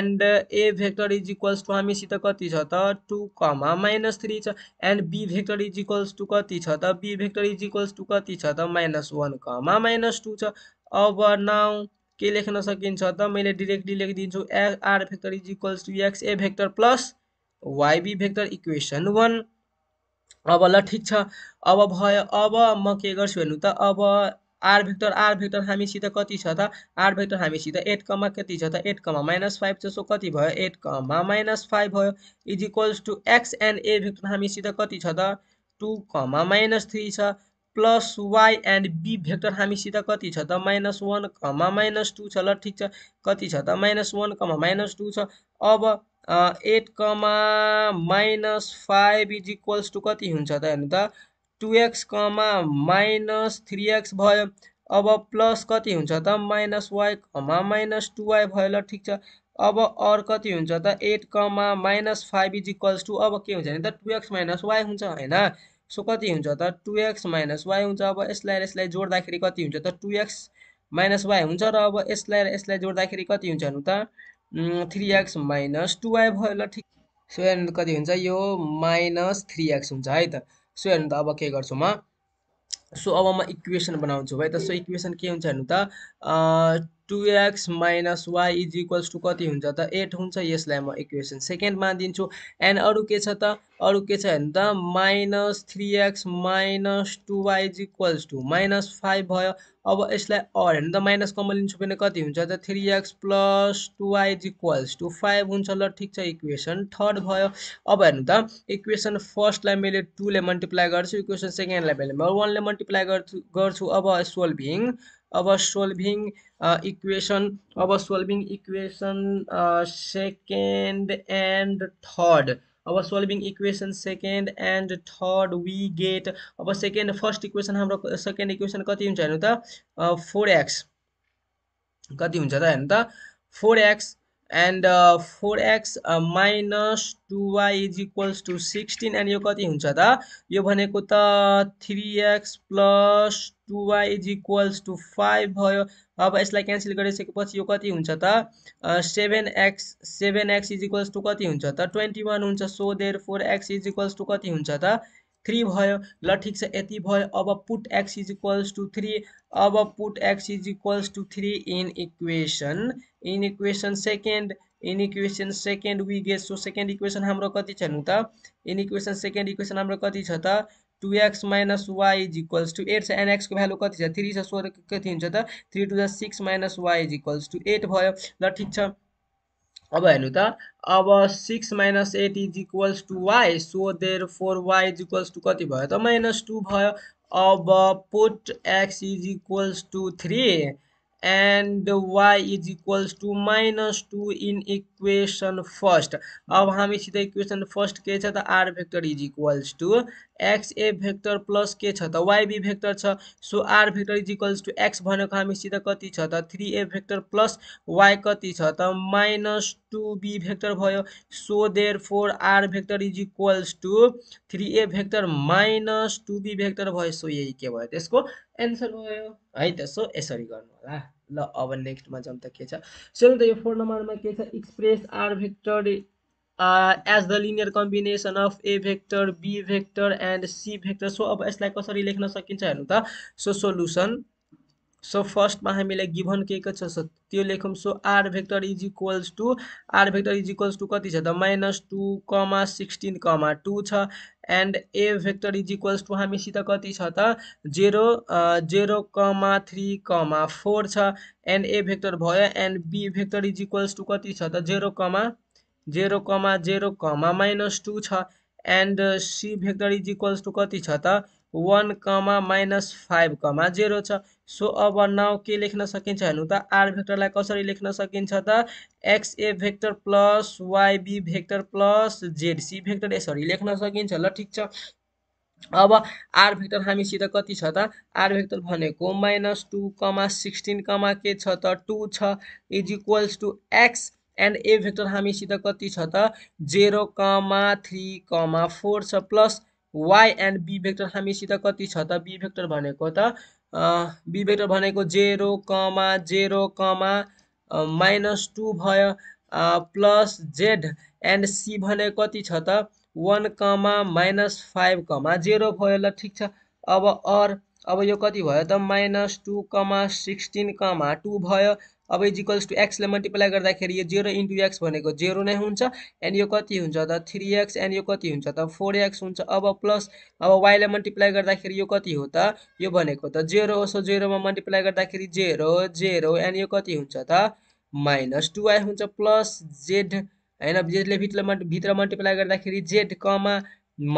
and A vector is equals to हामीसित कति छ त टु कमा माइनस थ्री छ and be vector is equals to कति छ त be vector is equals to कति छ त minus one comma minus two छ अब नाउ के लेख्न सकिन्छ त मैले डिरेक्टली लेखिदिन्छु ए r vector is equals to x A vector plus vibey vector equation one अब ल ठिक छ अब भयो अब म के गर्छु हेर्नु त अब आर भेक्टर आर भेक्टर हामीसित कति छ त आर भेक्टर हामीसित एट कमा कति छ त एट कमा माइनस फाइभ जसो कति भयो एट कमा माइनस फाइभ भयो is equals to x and A vector हामीसित कति छ त टु कमा माइनस थ्री छ plus why and be vector हामीसित कति छ त minus one comma minus two छ ल ठिक छ कति छ त minus one comma minus two छ अब eight comma minus five is equals to कति हुन्छ त हेर्नु त two x comma minus three x भयो अब प्लस कति हुन्छ त minus y comma minus two y भयो ल ठिक छ अब अर कति हुन्छ त eight comma minus five is equals to अब के हुन्छ भने त टु एक्स माइनस वाइ हुन्छ होइन सो कति हुन्छ त टु एक्स माइनस वाइ हुन्छ अब यसलाई यसलाई जोड्दाखेरि कति हुन्छ त टु एक्स माइनस वाइ हुन्छ र अब यसलाई यसलाई जोड्दाखेरि कति हुन्छ हेर्नु त three x minus two y भयो ल ठिक सो हेर्नु कति हुन्छ यो माइनस थ्री एक्स हुन्छ है त सो हेर्नु त अब के गर्छु म सो अब म इक्वेसन बनाउँछु भाइ त सो इक्वेसन के हुन्छ हेर्नु त two x minus why is equals to कति हुन्छ त एट हुन्छ यसलाई म इक्वेसन सेकेन्डमा दिन्छु एन्ड अरू के छ त अरू के छ भने त minus three x minus two Y is equals to minus five भयो अब यसलाई अर हेर्नु त माइनस कमन लिन्छु भने कति हुन्छ त three x plus two Y is equals to five हुन्छ ल ठिक छ इक्वेसन थर्ड भयो अब हेर्नु त इक्वेसन फर्स्टलाई मैले टूले मल्टिप्लाई गर्छु इक्वेसन सेकेन्डलाई मैले म वानले मल्टिप्लाई गर्छु गर्छु अब सोल्भिङ अब solving equation of solving equation second and third our solving equation second and third we get our second first equation हाम्रो second equation कति हुन्छ हेर्नु त फोर एक्स कति हुन्छ त हेर्नु त four x and four x minus two y is equals to sixteen and यो कति हुन्छ त यो भनेको त three x plus two y is equals to five भयो अब यसलाई क्यान्सल गरिसकेपछि यो कति हुन्छ त seven x seven x is equals to कति हुन्छ त ट्वेन्टी वान हुन्छ so there therefore x is equals to कति हुन्छ त थ्री भयो ल ठिक छ यति भयो अब put x is equals to three अब put x is equals to three in equation in equation second in equation second we get so second equation हाम्रो कति छ नि त इन इक्वेसन सेकेन्ड इक्वेसन हाम्रो कति छ त two x minus why is equals to eight छ एन एक्सको भ्यालु कति छ थ्री छ सो कति हुन्छ त three two the six minus why is equals to eight भयो ल ठिक छ अब हेर्नु त अब six minus eight is equals to y so there therefore why is equals to कति भयो त माइनस टू भयो अब put x is equals to three and y is equals to minus two in equation first अब हामीसित equation first के छ त are vector is equals to x A vector plus के छ त वाइबी भेक्टर छ so are vector is equals to x भनेको हामीसित कति छ त थ्री ए भेक्टर प्लस वाइ कति छ त माइनस टु बी भेक्टर भयो so there therefore r vector is equals to three A vector minus two be vector भयो सो यही के भयो त्यसको एन्सर भयो है त सो यसरी गर्नु होला ल अब नेक्स्टमा जाउँ त के छ सो त यो फोर नम्बरमा के छ express are vector as the linear combination of A vector B vector and C vector so अब यसलाई कसरी लेख्न सकिन्छ हेर्नु त सो सोलुसन सो फर्स्टमा हामीलाई गिभन के के छ त्यो लेखौँ so are vector is equals to R vector is equals to कति छ त minus two comma sixteen comma two छ and A vector is equals to हामीसित कति छ त zero zero comma three comma four छ एन्ड ए भेक्टर भयो and be vector is equals to कति छ त zero comma zero comma zero comma minus two छ and C vector is equals to कति छ त one comma minus five comma zero छ सो अब नाउ के लेख्न सकिन्छ हेर्नु त आर भेक्टरलाई कसरी लेख्न सकिन्छ त एक्स ए vector plus vibey vector plus Z C vector यसरी लेख्न सकिन्छ ल ठिक छ अब आर भेक्टर हामीसित कति छ त आर भेक्टर भनेको minus two comma sixteen comma के छ त टू छ is equals to x and A vector हामीसित कति छ त zero comma three comma four छ plus why and be vector हामीसित कति छ त बी भेक्टर भनेको त बी भेक्टर भनेको zero comma zero comma minus two भयो प्लस जेड एन्ड सी भने कति छ त one comma minus five comma zero भयो ल ठिक छ अब अर अब यो कति भयो त minus two comma sixteen comma two भयो अब इज इक्वल्स टु एक्सले मल्टिप्लाई गर्दाखेरि यो जेरो इन्टु एक्स भनेको जेरो नै हुन्छ एन्ड यो कति हुन्छ त थ्री एक्स एन्ड यो कति हुन्छ त फोर एक्स हुन्छ अब प्लस अब वाइलाई मल्टिप्लाई गर्दाखेरि यो कति हो त यो भनेको त जेरो हो सो जेरोमा मल्टिप्लाई गर्दाखेरि जेरो जेरो एन्ड यो कति हुन्छ त माइनस टु वाई हुन्छ प्लस जेड होइन जेडले भित्र भित्र मल्टिप्लाई गर्दाखेरि Z comma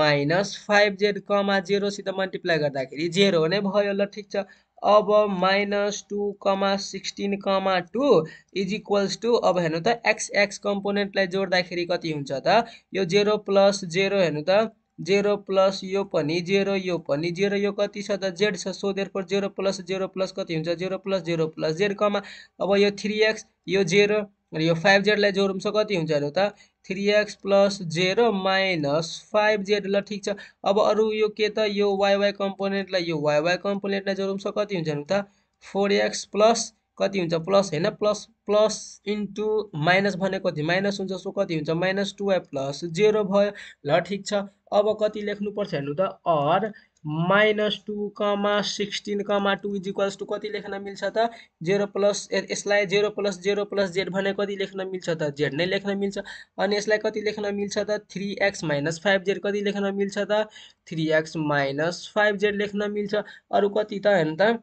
minus five Z comma जेरोसित मल्टिप्लाई गर्दाखेरि जेरो नै भयो ल ठिक छ अब minus two comma sixteen comma two is equals to अब हेर्नु त एक्स एक्स कम्पोनेन्टलाई जोड्दाखेरि कति हुन्छ त यो जेरो प्लस जेरो हेर्नु त जेरो प्लस यो पनि जेरो यो पनि जेरो यो कति छ त जेड छ so therefore zero plus zero plus कति हुन्छ zero plus zero plus Z comma अब यो थ्री एक्स यो जेरो यो फाइभ जेडलाई जोडौँ कति हुन्छ हेरौँ त three x plus zero minus five Z ल ठिक छ अब अरू यो के त यो वाइवाई कम्पोनेन्टलाई यो वाइवाई कम्पोनेन्टलाई जोडौँ कति हुन्छ हेर्नु त फोर एक्स प्लस कति हुन्छ प्लस होइन प्लस प्लस इन्टु माइनस भनेको कति माइनस हुन्छ सो कति हुन्छ minus two Y plus zero भयो ल ठिक छ अब कति लेख्नुपर्छ हेर्नु त or minus two comma sixteen comma two is equals to कति लेख्न मिल्छ त जेरो प्लस यसलाई zero plus zero plus Z भने कति लेख्न मिल्छ त जेड नै लेख्न मिल्छ अनि यसलाई कति लेख्न मिल्छ त three x minus five Z कति लेख्न मिल्छ त three x minus five Z लेख्न मिल्छ अरू कति त होइन त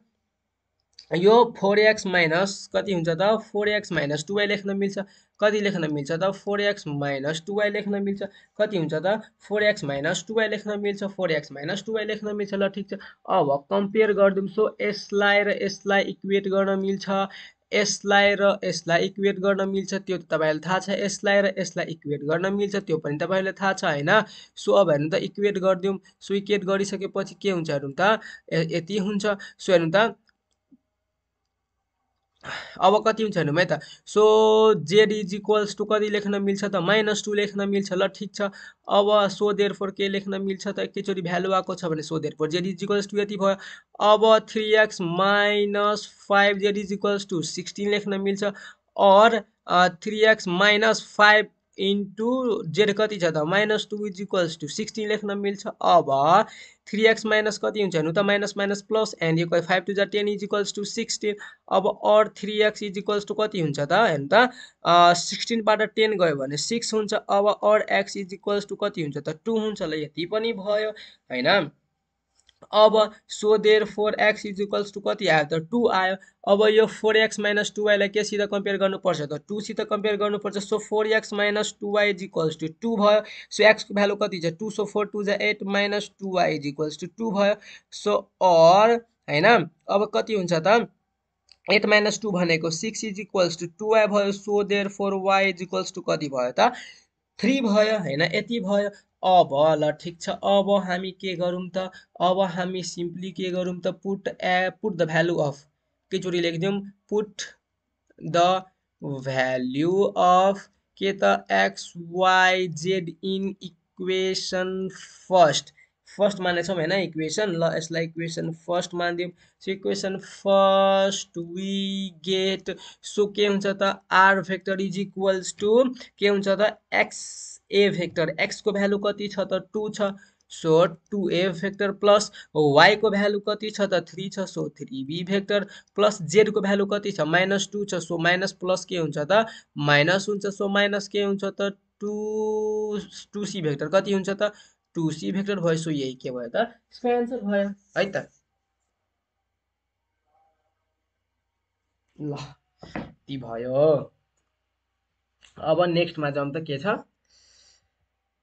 यो फोर एक्स माइनस कति हुन्छ त फोर एक्स माइनस टुवाई लेख्न मिल्छ कति लेख्न मिल्छ त फोर एक्स माइनस टुवाई लेख्न मिल्छ कति हुन्छ त फोर एक्स माइनस टुवाई लेख्न मिल्छ फोर एक्स माइनस टुवाई लेख्न मिल्छ ल ठिक छ अब कम्पेयर गरिदिउँ सो यसलाई र यसलाई इक्वेट गर्न मिल्छ यसलाई र यसलाई इक्वेट गर्न मिल्छ त्यो त तपाईँलाई थाहा छ यसलाई र यसलाई इक्वेट गर्न मिल्छ त्यो पनि तपाईँलाई थाहा छ होइन सो अब हेर्नु त इक्वेट गरिदिउँ सो इक्वेट गरिसकेपछि के हुन्छ हेरौँ त यति हुन्छ सो हेर्नु त अब कति हुन्छ हेर्नु है त so Z is equals to कति लेख्न मिल्छ त माइनस टू लेख्न मिल्छ ल ठिक छ अब सो देयर फोर के लेख्न मिल्छ त एकैचोटि भ्यालु आएको छ भने so there therefore Z is equals to यति भयो अब three x minus five Z is equals to sixteen लेख्न मिल्छ or three x minus five into Z कति छ त minus two is equals to sixteen लेख्न मिल्छ अब थ्री एक्स माइनस कति हुन्छ हेर्नु त माइनस माइनस प्लस एन्ड यो फाइभ टू जा ten is equals to sixteen अब or three X is equals to कति हुन्छ त हेर्नु त सिक्सटिनबाट टेन गयो भने सिक्स हुन्छ अब or X is equals to कति हुन्छ त टू हुन्छ ल यति पनि भयो होइन अब so there therefore x is equals to कति आयो त टू आयो अब यो फोर एक्स माइनस टु वाईलाई केसित कम्पेयर गर्नुपर्छ त टूसित कम्पेयर गर्नुपर्छ so four x minus two Y is equals to two भयो सो एक्सको भ्यालु कति छ टू सो फोर टू जा eight minus two Y is equals to two भयो सो अर होइन अब कति हुन्छ त एट माइनस टू भनेको six is equals to two Y भयो so there therefore Y is equals to कति भयो त थ्री भयो होइन यति भयो अब ल ठिक छ अब हामी के गरौँ त अब हामी सिम्पली के गरौँ त put a put the value of एकचोटि लेखिदिउँ पुट द भ्याल्यु अफ के त X Y Z in equation first first मानेछौँ होइन इक्वेसन ल यसलाई इक्वेसन फर्स्ट मानिदिउँ so equation first we get so के हुन्छ त are vector is equals to के हुन्छ त एक्स ए भेक्टर एक्सको भ्यालु कति छ त टू छ सो टु ए भेक्टर प्लस वाईको भ्यालु कति छ त थ्री छ so three B vector plus जेडको भ्यालु कति छ माइनस टू छ सो माइनस प्लस के हुन्छ त माइनस हुन्छ सो माइनस के हुन्छ त टु टु सी भेक्टर कति हुन्छ त टु सी भेक्टर भयो सो यही के भयो त यसको एन्सर भयो है त ल ती भयो अब नेक्स्टमा जाउँ त के छ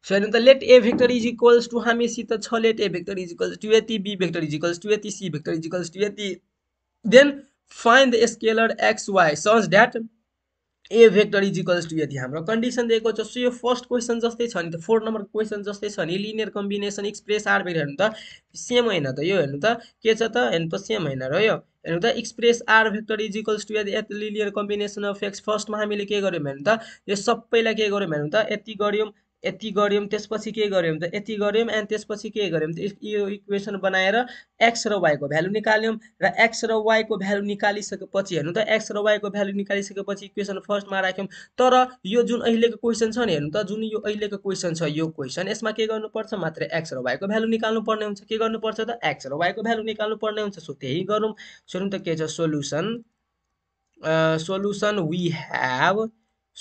सो हेर्नु त let A vector is equals to हामीसित छ let A vector is equals to यति B vector is equals to यति C vector is equals to यति then find the scalar X Y such that A vector is equals to यति हाम्रो condition दिएको छ so यो first question जस्तै छ नि त फोर नम्बर क्वेसन जस्तै छ नि linear combination express are vector हेर्नु त सेम होइन त यो हेर्नु त के छ त हेर्नु त सेम होइन र यो हेर्नु त express are vector is equals to यति लिनियर कम्बिनेसन अफ एक्स फर्स्टमा हामीले के गऱ्यौँ हेर्नु त यो सबैलाई के गऱ्यौँ हेर्नु त यति गऱ्यौँ यति गऱ्यौँ त्यसपछि के गऱ्यौँ त यति गऱ्यौँ एन्ड त्यसपछि के गऱ्यौँ त यो इक्वेसन बनाएर एक्स र वाईको भ्यालु निकाल्यौँ र एक्स र वाईको भ्यालु निकालिसकेपछि हेर्नु त एक्स र वाईको भ्यालु निकालिसकेपछि इक्वेसन फर्स्टमा राख्यौँ तर यो जुन अहिलेको क्वेसन छ नि हेर्नु त जुन यो अहिलेको क्वेसन छ यो क्वेसन यसमा के गर्नुपर्छ मात्र एक्स र वाईको भ्यालु निकाल्नुपर्ने हुन्छ के गर्नुपर्छ त एक्स र वाईको भ्यालु निकाल्नुपर्ने हुन्छ सो त्यही गरौँ सुनौँ त के छ solution solution we have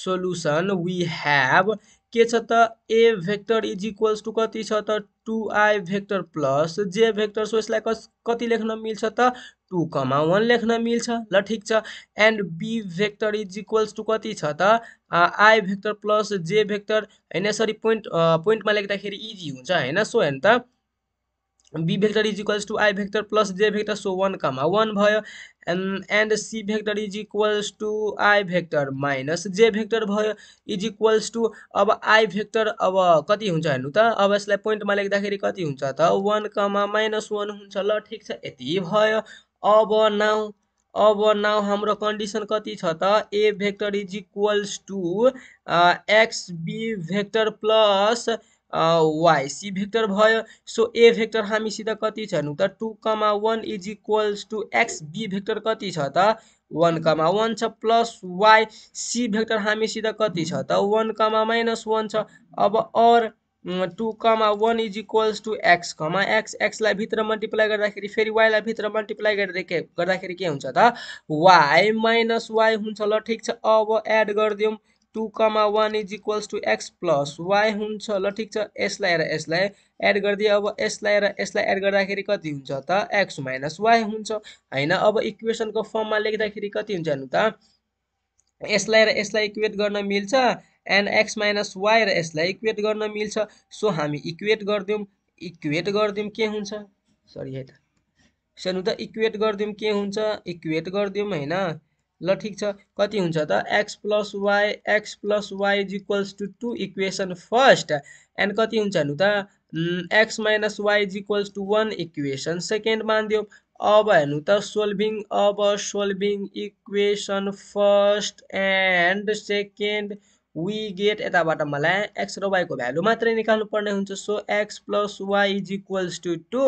solution we have के छ त A vector is equals to कति छ त टु आई भेक्टर प्लस जे भेक्टर सो यसलाई कस कति लेख्न मिल्छ त टु कमा वान लेख्न मिल्छ ल ठिक छ and be vector is equals to कति छ त आई भेक्टर प्लस जे भेक्टर होइन यसरी पोइन्ट पोइन्टमा लेख्दाखेरि इजी हुन्छ होइन सो हेर्नु त be vector is equals to I vector plus जे vector so one comma one भयो and C vector is equals to I vector minus जे भेक्टर भयो इज इक्वल्स टु अब आई भेक्टर अब कति हुन्छ हेर्नु त अब यसलाई पोइन्टमा लेख्दाखेरि कति हुन्छ त वान कमा माइनस वान हुन्छ ल ठिक छ यति भयो अब नाउ अब नाउ हाम्रो कन्डिसन कति छ त A vector is equals to X B vector plus Y C vector भयो सो ए भेक्टर हामीसित कति छन् त two comma one is equals to X B vector कति छ त वान कमा वान छ प्लस वाइ सी भेक्टर हामीसित कति छ त वान कमा माइनस वान छ अब or two comma one is equals to x comma X एक्सलाई भित्र मल्टिप्लाई गर्दाखेरि फेरि वाइलाई भित्र मल्टिप्लाई गरेर के गर्दाखेरि के हुन्छ त वाइ माइनस वाइ हुन्छ ल ठिक छ अब एड गरिदिउँ two comma one is equals to X plus Y हुन्छ ल ठिक छ यसलाई र यसलाई एड गरिदिए अब यसलाई र यसलाई एड गर्दाखेरि कति हुन्छ त एक्स माइनस वाइ हुन्छ होइन अब इक्वेसनको फर्ममा लेख्दाखेरि कति हुन्छ हेर्नु त यसलाई र यसलाई इक्वेट गर्न मिल्छ एन्ड एक्स माइनस वाइ र यसलाई इक्वेट गर्न मिल्छ सो हामी इक्वेट गरिदिउँ इक्वेट गरिदिउँ के हुन्छ सरी है त सानो त इक्वेट गरिदिउँ के हुन्छ इक्वेट गरिदिउँ होइन ल ठिक छ कति हुन्छ त X plus Y X plus Y is equals to two equation first and कति हुन्छ भने त X minus why is equals to one equation second मानिदियो अब हेर्नु त सोल्भिङ अब solving equation first and second we get यताबाट मलाई एक्स र वाईको भ्यालु मात्रै निकाल्नु पर्ने हुन्छ so X plus Y is equals to two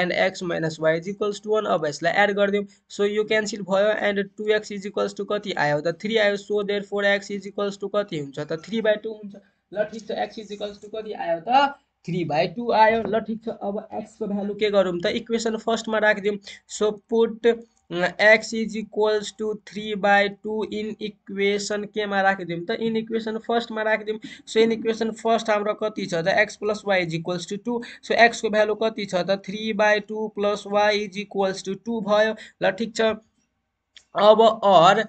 and X minus Y is equals to one अब यसलाई एड गरिदिउँ सो यो क्यान्सल भयो and two X is equals to कति आयो त थ्री आयो so there therefore x is equals to कति हुन्छ त थ्री बाई टू हुन्छ ल ठिक छ एक्स इज इक्वल्स टू कति आयो त थ्री बाई टू आयो ल ठिक छ अब एक्सको भ्यालु के गरौँ त इक्वेसन फर्स्टमा राखिदिउँ so put x is equals to three by two in equation केमा राखिदिउँ त इन इक्वेसन फर्स्टमा राखिदिउँ सो इन इक्वेसन फर्स्ट हाम्रो कति छ त X plus Y is equals to two so एक्सको भ्यालु कति छ त three by two plus Y is equals to two भयो ल ठिक छ अब अर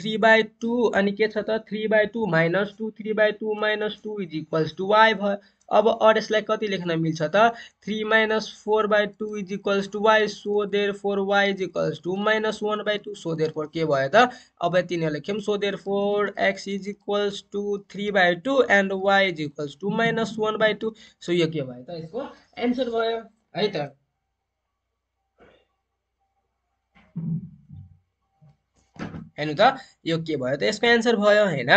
थ्री बाई टू अनि के छ त three by two minus two three by two minus two is equals to Y भयो अब अर यसलाई कति लेख्न मिल्छ त three minus four by two is equals to Y so there therefore why is equals to minus one by two so there four के भयो त अब तिनीहरूले लेख्यौँ so there therefore x is equals to three by two and Y is equals to minus one by two so यो के भयो त यसको एन्सर भयो है त हेर्नु त यो के भयो त यसको एन्सर भयो होइन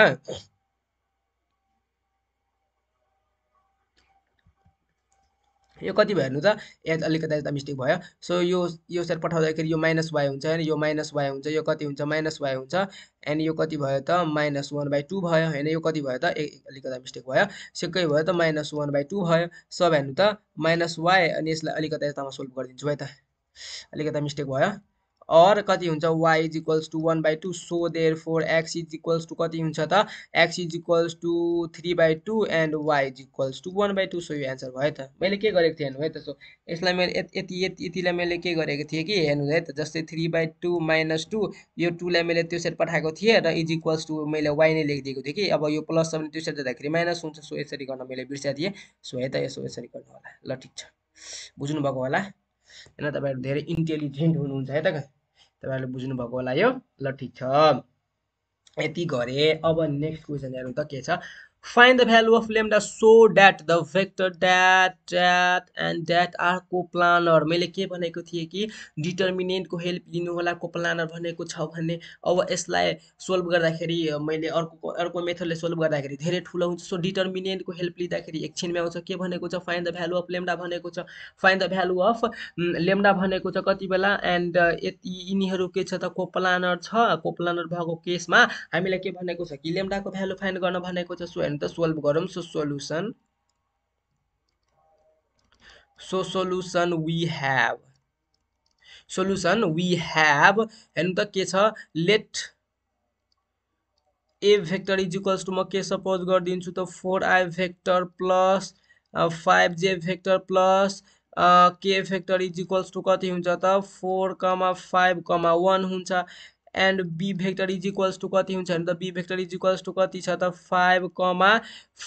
यो कति भयो हेर्नु त एच अलिकति यता मिस्टेक भयो सो यो यो सेट पठाउँदाखेरि यो माइनस वाइ हुन्छ होइन यो माइनस वाइ हुन्छ यो कति हुन्छ माइनस वाइ हुन्छ एन्ड यो कति भयो त माइनस वान बाई टू भयो होइन यो कति भयो त ए अलिकति मिस्टेक भयो सिक्कै भयो त माइनस वान बाई टू भयो सब हेर्नु त माइनस वाइ अनि यसलाई अलिकति यतामा सोल्भ गरिदिन्छु है त अलिकति मिस्टेक भयो अर कति हुन्छ Y is equals to one by two so there therefore x is equals to कति हुन्छ त X is equals to three by two and Y is equals to one by two so यो answer भयो त मैले के गरेको थिएँ हेर्नु है त सो यसलाई मैले यति यति यतिलाई मैले के गरेको थिएँ कि हेर्नु है त जस्तै three by two minus two यो टूलाई मैले त्यो सेट पठाएको थिएँ र इज इक्वल्स टू मैले वाइ नै लेखिदिएको थिएँ कि अब यो प्लस छ भने त्यो सेट जाँदाखेरि माइनस हुन्छ सो यसरी गर्न मैले बिर्सिएको थिएँ सो है त यसो यसरी गर्नु होला ल ठिक छ बुझ्नुभएको होला होइन तपाईँहरू धेरै इन्टेलिजेन्ट हुनुहुन्छ है त तपाईँहरूले बुझ्नुभएको होला यो ल ठिक छ यति गरे अब नेक्स्ट क्वेसन हेरौँ त के छ find the value of lambda so that the vector that that and that are coplanar मैले के भनेको थिएँ कि डिटर्मिनेन्टको हेल्प लिनु होला कोप्लानर भनेको छ भने अब यसलाई सोल्भ गर्दाखेरि मैले अर्को अर्को मेथडले सोल्भ गर्दाखेरि धेरै ठुलो हुन्छ सो डिटर्मिनेन्टको हेल्प लिँदाखेरि एकछिनमा आउँछ के भनेको छ find the value of lambda भनेको छ find the value of lambda भनेको छ कति बेला एन्ड यति यिनीहरू के छ त कोप्लानर छ कोप्लानर भएको केसमा हामीलाई के भनेको छ कि लेम्डाको भ्यालु फाइन गर्न भनेको छ सो and त सल्भ गरौँ so solution so solution we have solution we have हेर्नु त के छ let A vector is equals to म के सपोज गरिदिन्छु त four i vector plus five जे भेक्टर प्लस के भेक्टर इज इक्वल्स टु कति हुन्छ त four comma five comma one हुन्छ and be vector is equals to कति हुन्छ भने त be vector is equals to कति छ त five comma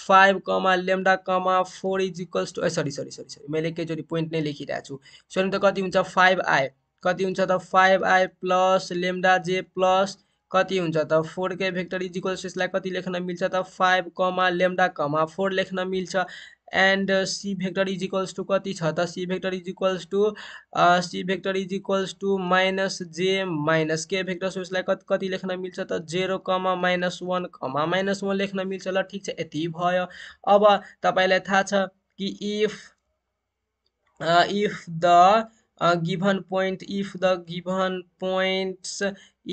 five comma lambda comma four is equals to sorry sorry sorry sorry मैले एकैचोटि पोइन्ट नै लेखिरहेको छु सो त कति हुन्छ फाइभ आई कति हुन्छ त five i plus lambda j plus कति हुन्छ त फोर के भेक्टर इज इक्वल्स यसलाई कति लेख्न मिल्छ त five comma lambda comma four लेख्न मिल्छ and C vector is equals to कति छ त c vector is equals to C vector is equals to minus j minus के भेक्टर सो कति कति लेख्न मिल्छ त zero comma minus one comma minus one लेख्न मिल्छ ल ठिक छ यति भयो अब तपाईँलाई थाहा छ कि if if the given point if the given points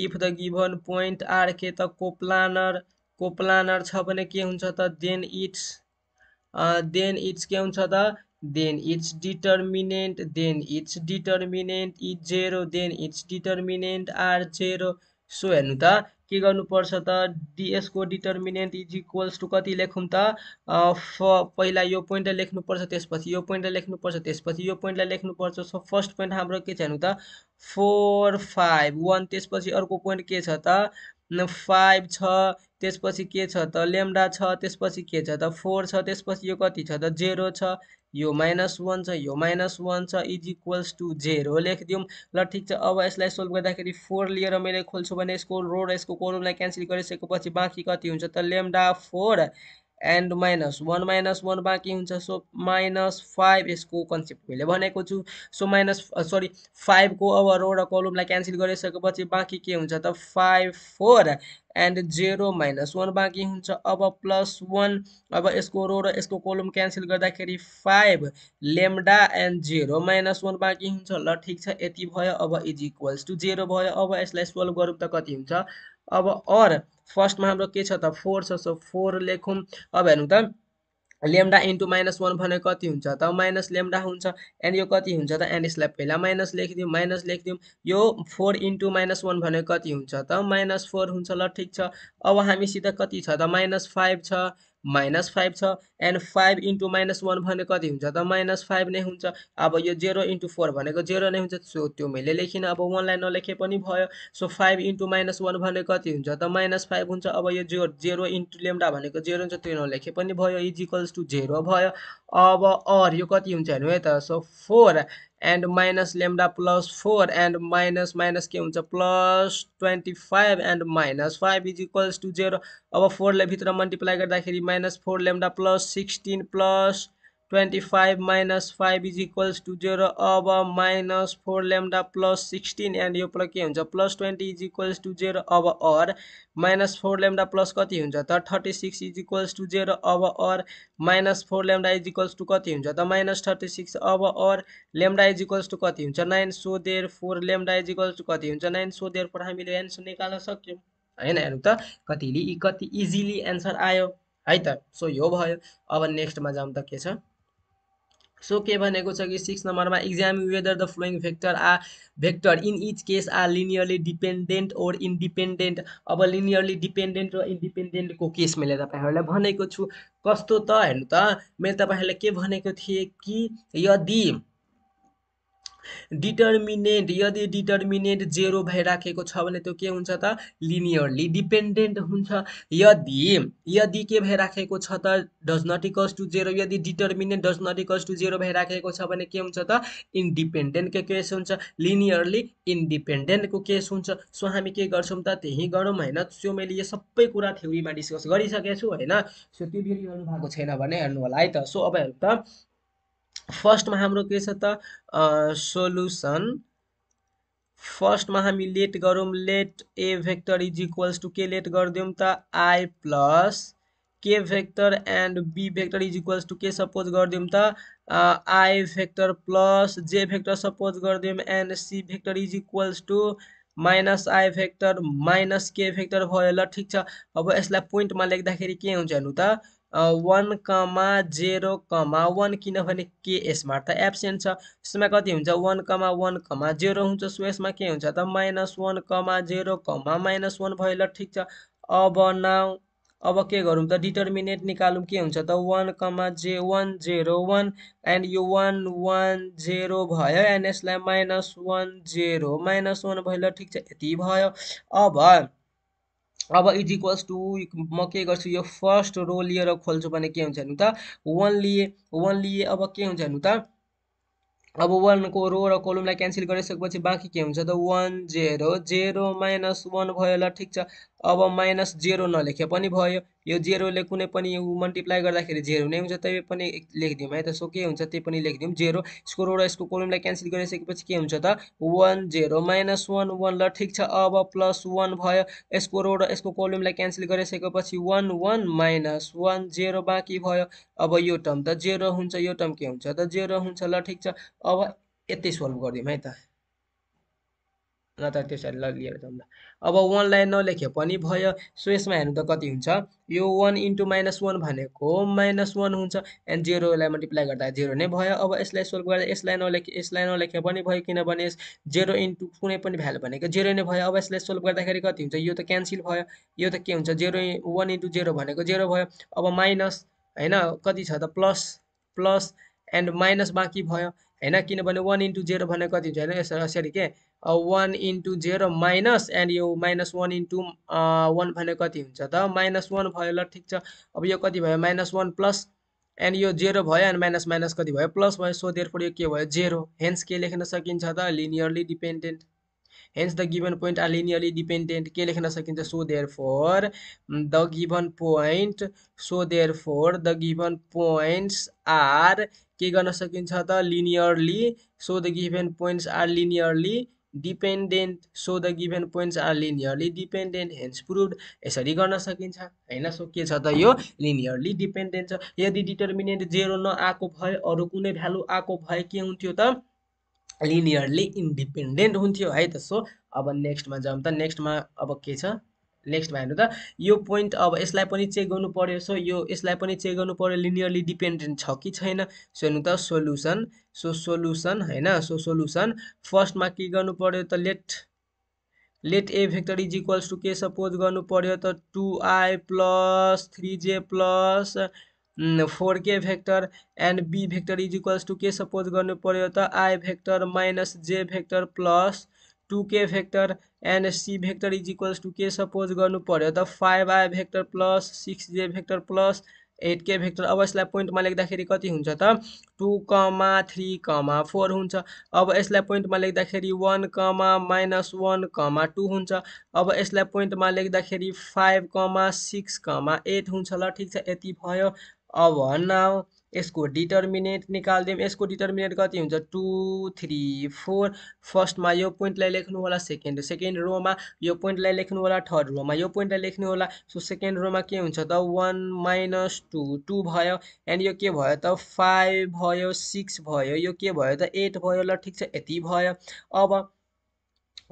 if the given point are के त कोप्लानर कोप्लानर छ भने के हुन्छ त देन इट्स देन इट्स के हुन्छ त then its determinant then its determinant is zero then its determinant are zero so हेर्नु त के गर्नुपर्छ त डिएसको को डिटर्मिनेन्ट इज इक्वल्स टु कति लेखौँ त uh, फ पहिला यो पोइन्टलाई लेख्नुपर्छ त्यसपछि यो पोइन्टलाई लेख्नुपर्छ त्यसपछि यो पोइन्टलाई लेख्नुपर्छ सो फर्स्ट पोइन्ट हाम्रो के छ हेर्नु त फोर फाइभ वान त्यसपछि अर्को पोइन्ट के छ त फाइभ छ त्यसपछि के छ त लेम्डा छ त्यसपछि के छ त फोर छ त्यसपछि यो कति छ त जेरो छ यो माइनस वान छ यो माइनस वान छ इज इक्वल्स टु जेरो लेखिदिउँ ल ठिक छ अब यसलाई सोल्भ गर्दाखेरि फोर लिएर मैले खोल्छु भने यसको रोड यसको कोलमलाई क्यान्सल गरिसकेपछि बाँकी कति हुन्छ त lambda four and minus one minus one बाँकी हुन्छ सो माइनस फाइभ यसको कन्सेप्ट मैले भनेको छु सो माइनस सरी फाइभको अब रो र कलमलाई क्यान्सल गरिसकेपछि बाँकी के हुन्छ त five four and zero minus one बाँकी हुन्छ अब प्लस वान अब यसको रो र यसको कोलम क्यान्सल गर्दाखेरि five lambda and zero minus one बाँकी हुन्छ ल ठिक छ यति भयो अब इज इक्वल्स टु जेरो भयो अब यसलाई सोल्भ गरौँ त कति हुन्छ अब अर फर्स्टमा हाम्रो के छ त फोर छ सो फोर लेखौँ अब हेर्नु त लेम्डा इन्टु माइनस वान भने कति हुन्छ त माइनस लेम्डा हुन्छ एन्ड यो कति हुन्छ त एन्ड यसलाई पहिला माइनस लेखिदिउँ माइनस लेखिदिउँ यो फोर इन्टु माइनस वान भने कति हुन्छ त माइनस फोर हुन्छ ल ठिक छ अब हामीसित कति छ त माइनस फाइभ छ माइनस फाइभ छ and five into minus one भने कति हुन्छ त माइनस फाइभ नै हुन्छ अब यो जेरो इन्टु फोर भनेको जेरो नै हुन्छ सो त्यो मैले लेखिनँ अब वानलाई नलेखे पनि भयो so five into minus one भने कति हुन्छ त माइनस फाइभ हुन्छ अब यो जेरो जेरो इन्टु लेम्डा भनेको जेरो हुन्छ त्यो नलेखे पनि भयो इजिकल्स टु जेरो भयो अब अर यो कति हुन्छ हेर्नु है त so four and minus lambda plus four and minus minus के हुन्छ plus twenty five and minus five is equals to zero अब फोरले भित्र मल्टिप्लाई गर्दाखेरि minus four lambda plus sixteen plus twenty five minus five is equals to zero अब minus four lambda plus sixteen and यो plus के हुन्छ plus twenty is equals to zero अब or minus four lambda plus कति हुन्छ त thirty six is equals to zero अब or minus four lambda is equals to कति हुन्छ त माइनस थर्टी सिक्स अब or lambda is equals to कति हुन्छ nine so there four lambda is equals to कति हुन्छ नाइन सो देयर फोर हामीले एन्सर निकाल्न सक्यौँ होइन हेर्नु त कति कति इजिली एन्सर आयो है त सो यो भयो अब नेक्स्टमा जाउँ त के छ सो के भनेको छ कि सिक्स नम्बरमा exam whether the following vector a vector in each case are linearly dependent or independent अब लिनियरली डिपेन्डेन्ट र इन्डिपेन्डेन्टको केस मैले तपाईँहरूलाई भनेको छु कस्तो त हेर्नु त मैले तपाईँहरूलाई के भनेको थिएँ कि यदि डिटर्मिनेन्ट यदि डिटर्मिनेन्ट जेरो भइराखेको छ भने त्यो के हुन्छ त लिनियरली डिपेन्डेन्ट हुन्छ यदि यदि के भइराखेको छ त does not equals to zero यदि determinant does not equals to zero भइराखेको छ भने के हुन्छ त इन्डिपेन्डेन्टको केस हुन्छ लिनियरली इन्डिपेन्डेन्टको केस हुन्छ सो हामी के गर्छौँ त त्यही गरौँ होइन सो मैले यो सबै कुरा थ्योरीमा डिस्कस गरिसकेको छु होइन सो त्यो भिडियो हेर्नु भएको छैन भने हेर्नु होला है त सो अब हेर्नु त फर्स्टमा हाम्रो के छ त सोलुसन फर्स्टमा हामी लेट गरौँ let A vector is equals to के लेट गरिदिउँ त आई प्लस के vector and be vector is equals to के सपोज गरिदिउँ त आई भेक्टर प्लस जे भेक्टर सपोज गरिदिउँ and C vector is equals to minus I vector minus के भेक्टर भयो ल ठिक छ अब यसलाई पोइन्टमा लेख्दाखेरि के हुन्छ हेर्नु त one comma zero comma one किनभने के यसमा त एब्सेन्ट छ यसमा कति हुन्छ one comma one comma zero हुन्छ सो यसमा के हुन्छ त minus one comma zero comma minus one भयो ल ठिक छ अब नाउ अब के गरौँ त डिटर्मिनेट निकालौँ के हुन्छ त one comma j one zero one and यो वान वान जेरो भयो एन्ड यसलाई minus one zero minus one भयो ल ठिक छ यति भयो अब अब इज इक्वल्स टु म के गर्छु यो फर्स्ट रो लिएर खोल्छु भने के हुन्छ हेर्नु त वान लिएँ वान लिएँ अब के हुन्छ हेर्नु त अब वानको रो र कोलुमलाई क्यान्सल गरिसकेपछि बाँकी के हुन्छ त one zero zero minus one भयो ल ठिक छ अब माइनस जेरो नलेखे पनि भयो यो जेरोले कुनै पनि यो मल्टिप्लाई गर्दाखेरि जेरो नै हुन्छ त्यही पनि लेखिदिउँ है त सो के हुन्छ त्यही पनि लेखिदिउँ जेरो यसको र यसको कोलमलाई क्यान्सल गरिसकेपछि के हुन्छ त one zero minus one one ल ठिक छ अब प्लस वान भयो यसको र यसको कोलमलाई क्यान्सल गरिसकेपछि one one minus one zero बाँकी भयो अब यो टर्म त जेरो हुन्छ यो टर्म के हुन्छ त जेरो हुन्छ ल ठिक छ अब यति सल्भ गरिदिउँ है त ल त त्यसरी ल लिएर जाउँला अब वानलाई नलेखे पनि भयो सो यसमा हेर्नु त कति हुन्छ यो वान इन्टु माइनस वान भनेको माइनस वान हुन्छ एन्ड जेरोलाई मल्टिप्लाई गर्दा जेरो नै भयो अब यसलाई सोल्भ गर्दा यसलाई नलेखे यसलाई नलेखे पनि भयो किनभने यस जेरो इन्टु कुनै पनि भ्यालु भनेको जेरो नै भयो अब यसलाई सोल्भ गर्दाखेरि कति हुन्छ यो त क्यान्सल भयो यो त के हुन्छ जेरो वान इन्टु जेरो भनेको जेरो भयो अब माइनस होइन कति छ त प्लस प्लस एन्ड माइनस बाँकी भयो होइन किनभने वान इन्टु जेरो भने कति हुन्छ होइन यसरी यसरी के one into zero minus and यो माइनस वान इन्टु वान भनेको कति हुन्छ त माइनस वान भयो ल ठिक छ अब यो कति भयो माइनस वान प्लस एन्ड यो जेरो भयो एन्ड माइनस माइनस कति भयो प्लस भयो सो देयरफोर यो के भयो जेरो हेन्स के लेख्न सकिन्छ त linearly dependent hence the given point are linearly dependent के लेख्न सकिन्छ so there therefore the given point so there therefore the given points are के गर्न सकिन्छ त linearly so the given points are linearly dependent so the given points are linearly dependent hence prove यसरी गर्न सकिन्छ होइन सो के छ त यो लिनियरली डिपेन्डेन्ट छ यदि डिटर्मिनेन्ट जेरो नआएको भए अरू कुनै भ्यालु आएको भए के हुन्थ्यो त लिनियरली इन्डिपेन्डेन्ट हुन्थ्यो है त सो अब नेक्स्टमा जाउँ त नेक्स्टमा अब के छ नेक्स्टमा हेर्नु त यो पोइन्ट अब यसलाई पनि चेक गर्नु पऱ्यो सो यो यसलाई पनि चेक गर्नु पऱ्यो लिनियरली डिपेन्डेन्ट छ कि छैन सो हेर्नु त सोल्युसन सो सोल्युसन होइन सो सोल्युसन फर्स्टमा के गर्नु पऱ्यो त let let A vector is equals to के सपोज गर्नु पऱ्यो त two i plus three j plus four के vector and be vector is equals to के सपोज गर्नु पर्यो त आई भेक्टर माइनस जे vector plus two k vector and C vector is equals to के सपोज गर्नु पर्यो त five i vector plus six j vector plus eight के भेक्टर अब यसलाई पोइन्टमा लेख्दाखेरि कति हुन्छ त two comma three comma four हुन्छ अब यसलाई पोइन्टमा लेख्दाखेरि one comma minus one comma two हुन्छ अब यसलाई पोइन्टमा लेख्दाखेरि five comma six comma eight हुन्छ ल ठिक छ यति भयो अब नाउ यसको डिटर्मिनेट निकालिदिउँ यसको डिटर्मिनेट कति हुन्छ टु थ्री फोर फर्स्टमा यो पोइन्टलाई लेख्नु होला सेकेन्ड सेकेन्ड रोमा यो पोइन्टलाई लेख्नु होला थर्ड रोमा यो पोइन्टलाई लेख्नु होला सो सेकेन्ड रोमा के हुन्छ त वान माइनस टू टू भयो एन्ड यो के भयो त फाइभ भयो सिक्स भयो यो के भयो त एट भयो ल ठिक छ यति भयो अब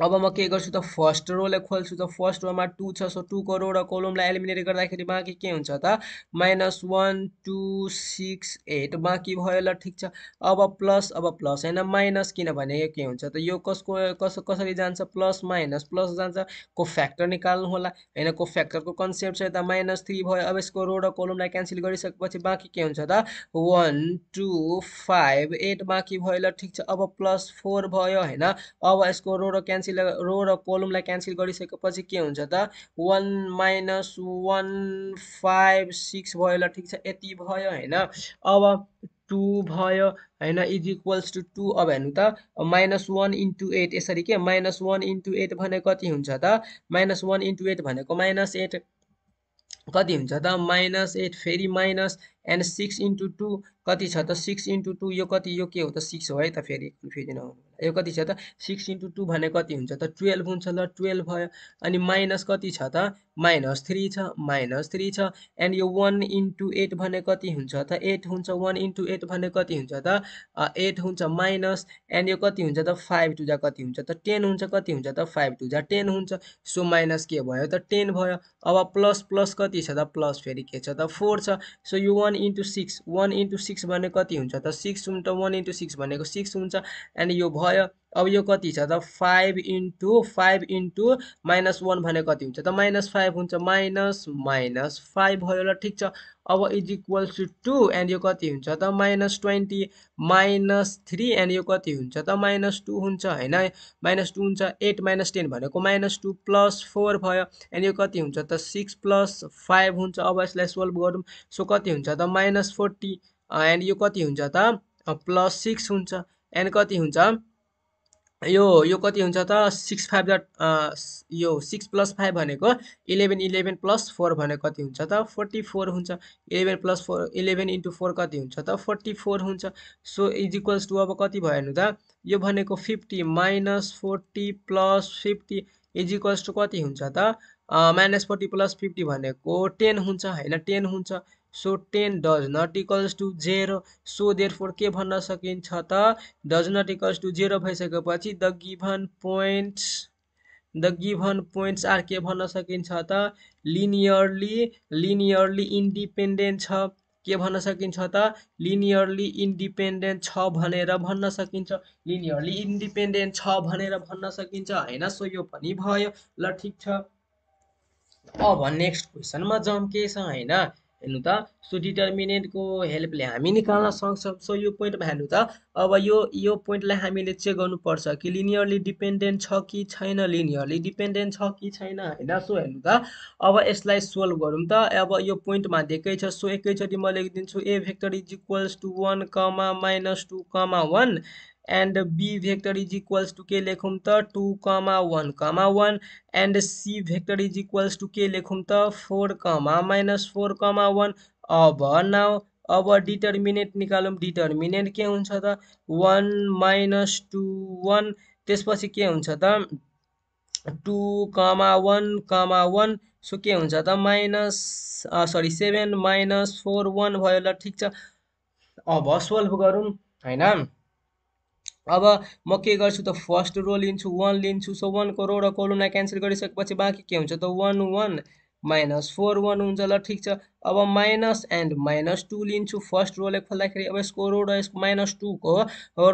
अब म के गर्छु त फर्स्ट रोले खोल्छु त फर्स्ट रोमा टू छ सो टूको रो र कोलमलाई एलिमिनेट गर्दाखेरि बाँकी के हुन्छ त minus one two six eight बाँकी भयो ल ठिक छ अब प्लस अब प्लस होइन माइनस किनभने के हुन्छ त यो कसको कस कसरी जान्छ प्लस माइनस प्लस जान्छ को फ्याक्टर निकाल्नु होला होइन को फ्याक्टरको कन्सेप्ट छ यता माइनस थ्री भयो अब यसको रो र कोलमलाई क्यान्सल गरिसकेपछि बाँकी के हुन्छ त वान टू फाइभ एट बाँकी भयो ल ठिक छ अब प्लस फोर भयो होइन अब यसको रो र क्यान्सल क्यान्सल रो र कोलमलाई क्यान्सल गरिसकेपछि के हुन्छ त one minus one five six भयो ल ठिक छ यति भयो होइन अब टु भयो होइन इज इक्वल्स टु टू अब हेर्नु त माइनस वान इन्टु एट यसरी के माइनस वान इन्टु एट भने कति हुन्छ त माइनस वान इन्टु एट भनेको माइनस एट कति हुन्छ त माइनस एट फेरि minus and six into two कति छ त सिक्स इन्टु टू यो कति यो के हो त सिक्स हो है त फेरि कन्फ्युजन नहुनु यो कति छ त सिक्स इन्टु टू भने कति हुन्छ त टुवेल्भ हुन्छ ल टुवेल्भ भयो अनि माइनस कति छ त माइनस थ्री छ माइनस थ्री छ एन्ड यो वान इन्टु एट भने कति हुन्छ त एट हुन्छ वान इन्टु एट भने कति हुन्छ त एट हुन्छ माइनस एन्ड यो कति हुन्छ त फाइभ टुजा जा कति हुन्छ त टेन हुन्छ कति हुन्छ त फाइभ टुजा जा टेन हुन्छ सो माइनस के भयो त टेन भयो अब प्लस प्लस कति छ त प्लस फेरि के छ त फोर छ सो यो one one into six one into six भने कति हुन्छ त सिक्स हुन्छ वान इन्टु सिक्स भनेको सिक्स हुन्छ एन्ड यो भयो अब यो कति छ त five into five into minus one भने कति हुन्छ त माइनस फाइभ हुन्छ माइनस माइनस फाइभ भयो ल ठिक छ अब is equals to two and यो कति हुन्छ त minus twenty minus three and यो कति हुन्छ त माइनस टू हुन्छ होइन माइनस टू हुन्छ एट माइनस टेन भनेको माइनस टू प्लस फोर भयो एन्ड यो कति हुन्छ त सिक्स प्लस फाइभ हुन्छ अब यसलाई सोल्भ गरौँ सो कति हुन्छ त माइनस फोर्टी एन्ड यो कति हुन्छ त प्लस सिक्स हुन्छ एन्ड कति हुन्छ यो यो कति हुन्छ त सिक्स फाइभ डट यो सिक्स प्लस फाइभ भनेको इलेभेन इलेभेन प्लस फोर भनेको कति हुन्छ त फोर्टी फोर हुन्छ eleven plus four eleven into four कति हुन्छ त फोर्टी फोर हुन्छ सो इज इक्वल्स टु अब कति भयो हेर्नु त यो भनेको fifty minus forty plus fifty is equals to कति हुन्छ त माइनस फोर्टी प्लस फिफ्टी भनेको टेन हुन्छ होइन टेन हुन्छ so ten does not equals to zero so four के भन्न सकिन्छ त does not equals to zero भइसकेपछि the given points the given points are के भन्न सकिन्छ त लिनियरली लिनियरली इन्डिपेन्डेन्ट छ के भन्न सकिन्छ त लिनियरली इन्डिपेन्डेन्ट छ भनेर भन्न सकिन्छ लिनियरली इन्डिपेन्डेन्ट छ भनेर भन्न सकिन्छ होइन सो यो पनि भयो ल ठिक छ अब नेक्स्ट क्वेसनमा जम्प के छ होइन हेर्नु त सो डिटर्मिनेन्टको हेल्पले हामी निकाल्न सक्छौँ सो यो पोइन्टमा हेर्नु त अब यो यो पोइन्टलाई हामीले चेक गर्नुपर्छ कि लिनियरली डिपेन्डेन्ट छ कि छैन लिनियरली डिपेन्डेन्ट छ कि छैन होइन सो हेर्नु त अब यसलाई सोल्भ गरौँ त अब यो पोइन्टमा दिएकै छ सो एकैचोटि म लेखिदिन्छु a vector is equals to one comma minus two comma one and b vector is equals to k लेखौँ त two comma one comma one and C vector is equals to के लेखौँ त four comma minus four comma one अब now अब determinant निकालौँ determinant के हुन्छ त वान माइनस टु वान त्यसपछि के हुन्छ त 2 कमा 1 । कमा वान सो के हुन्छ त minus sorry seven minus four one भयो ल ठिक छ अब सोल्भ गरौँ होइन अब म के गर्छु त फर्स्ट रो लिन्छु वान लिन्छु सो वानको रो र कोलुमलाई क्यान्सल गरिसकेपछि बाँकी के हुन्छ त one one minus four one हुन्छ ल ठिक छ अब माइनस एन्ड माइनस टू लिन्छु फर्स्ट रोले खोल्दाखेरि अब यसको रो र यसको माइनस टूको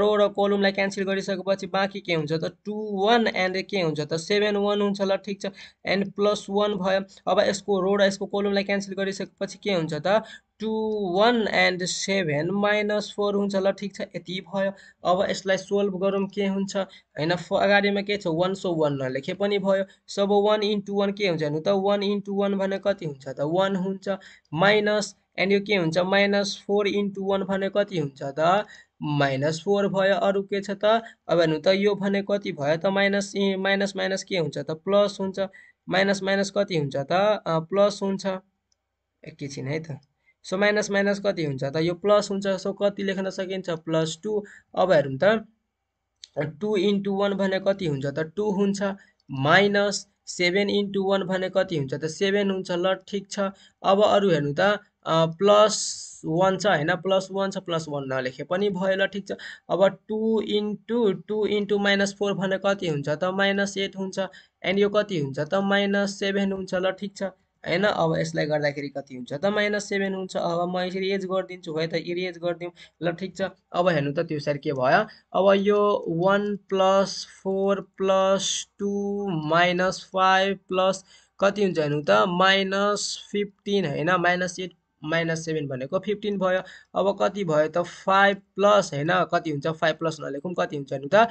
रो र कोलुमलाई क्यान्सल गरिसकेपछि बाँकी के हुन्छ त टू वान एन्ड के हुन्छ त सेभेन वान हुन्छ ल ठिक छ एन्ड प्लस वान भयो अब यसको रो र यसको कोलुमलाई क्यान्सल गरिसकेपछि के हुन्छ त two one and seven minus four हुन्छ ल ठिक छ यति भयो अब यसलाई सोल्भ गरौँ के हुन्छ होइन अगाडिमा के छ वान सो वान नलेखे पनि भयो सब वान इन्टु वान के हुन्छ हेर्नु त वान इन्टु वान भने कति हुन्छ त वान हुन्छ माइनस एन्ड यो के हुन्छ माइनस फोर इन्टु वान भने कति हुन्छ त माइनस फोर भयो अरू के छ त अब हेर्नु त यो भने कति भयो त माइनस माइनस माइनस के हुन्छ त प्लस हुन्छ माइनस माइनस कति हुन्छ त प्लस हुन्छ एकैछिन है त सो माइनस माइनस कति हुन्छ त यो प्लस हुन्छ सो कति लेख्न सकिन्छ प्लस टू अब हेरौँ त टु इन्टु वान भने कति हुन्छ त टू हुन्छ माइनस सेभेन इन्टु वान भने कति हुन्छ त सेभेन हुन्छ ल ठिक छ अब अरू हेर्नु त प्लस वान छ होइन प्लस वान छ प्लस वान नलेखे पनि भयो ल ठिक छ अब two into two into minus four भने कति हुन्छ त माइनस एट हुन्छ एन्ड यो कति हुन्छ त माइनस सेभेन हुन्छ ल ठिक छ होइन अब यसलाई गर्दाखेरि कति हुन्छ त माइनस सेभेन हुन्छ अब म यसरी एज गरिदिन्छु है त इरेज गरिदिउँ ल ठिक छ अब हेर्नु त त्यो सर के भयो अब यो one plus four plus two minus five plus कति हुन्छ हेर्नु त माइनस फिफ्टिन होइन माइनस एट माइनस सेभेन भनेको फिफ्टिन भयो अब कति भयो त फाइभ प्लस होइन कति हुन्छ फाइभ प्लस नलेखौँ कति हुन्छ हेर्नु त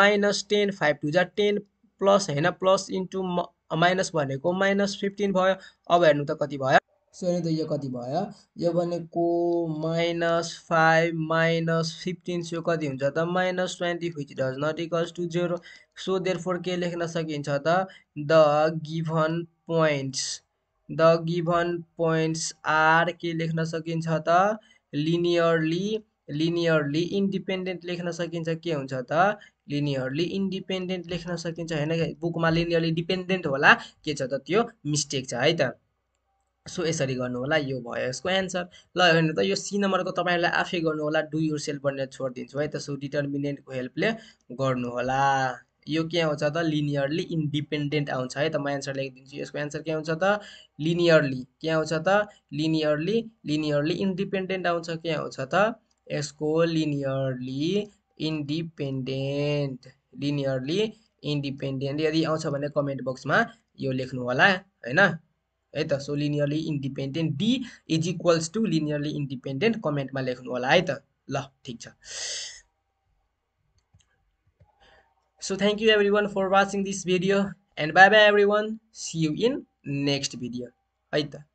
माइनस टेन फाइभ टू जा टेन प्लस होइन प्लस इन्टु माइनस भनेको माइनस फिफ्टिन भयो अब हेर्नु त कति भयो सो हेर्नु त यो कति भयो यो भनेको माइनस फाइभ माइनस फिफ्टिन यो कति हुन्छ त minus twenty which does not equals to zero so there four के लेख्न सकिन्छ त the given points the given points are के लेख्न सकिन्छ त लिनियरली लिनियरली इन्डिपेन्डेन्ट लेख्न सकिन्छ के हुन्छ त लिनियरली इन्डिपेन्डेन्ट लेख्न सकिन्छ होइन बुकमा लिनियरली डिपेन्डेन्ट होला के छ त त्यो मिस्टेक छ है त सो यसरी गर्नु होला यो भयो यसको एन्सर ल होइन त यो सी नम्बरको तपाईँहरूलाई आफै गर्नु होला डु युर सेल्फ भनेर छोडिदिन्छु है त सो डिटर्मिनेन्टको हेल्पले गर्नु होला यो के आउँछ त लिनियरली इन्डिपेन्डेन्ट आउँछ है त म एन्सर लेखिदिन्छु यसको एन्सर के आउँछ त लिनियरली के आउँछ त लिनियरली लिनियरली इन्डिपेन्डेन्ट आउँछ के आउँछ त यसको लिनियरली इन्डिपेन्डेन्ट लिनियरली इन्डिपेन्डेन्ट यदि आउँछ भने कमेन्ट बक्समा यो लेख्नु होला होइन है त so linearly independent d is equals to linearly independent कमेन्टमा लेख्नु होला है त ल ठिक छ so thank you everyone for watching this video and bye bye everyone see you in next video है त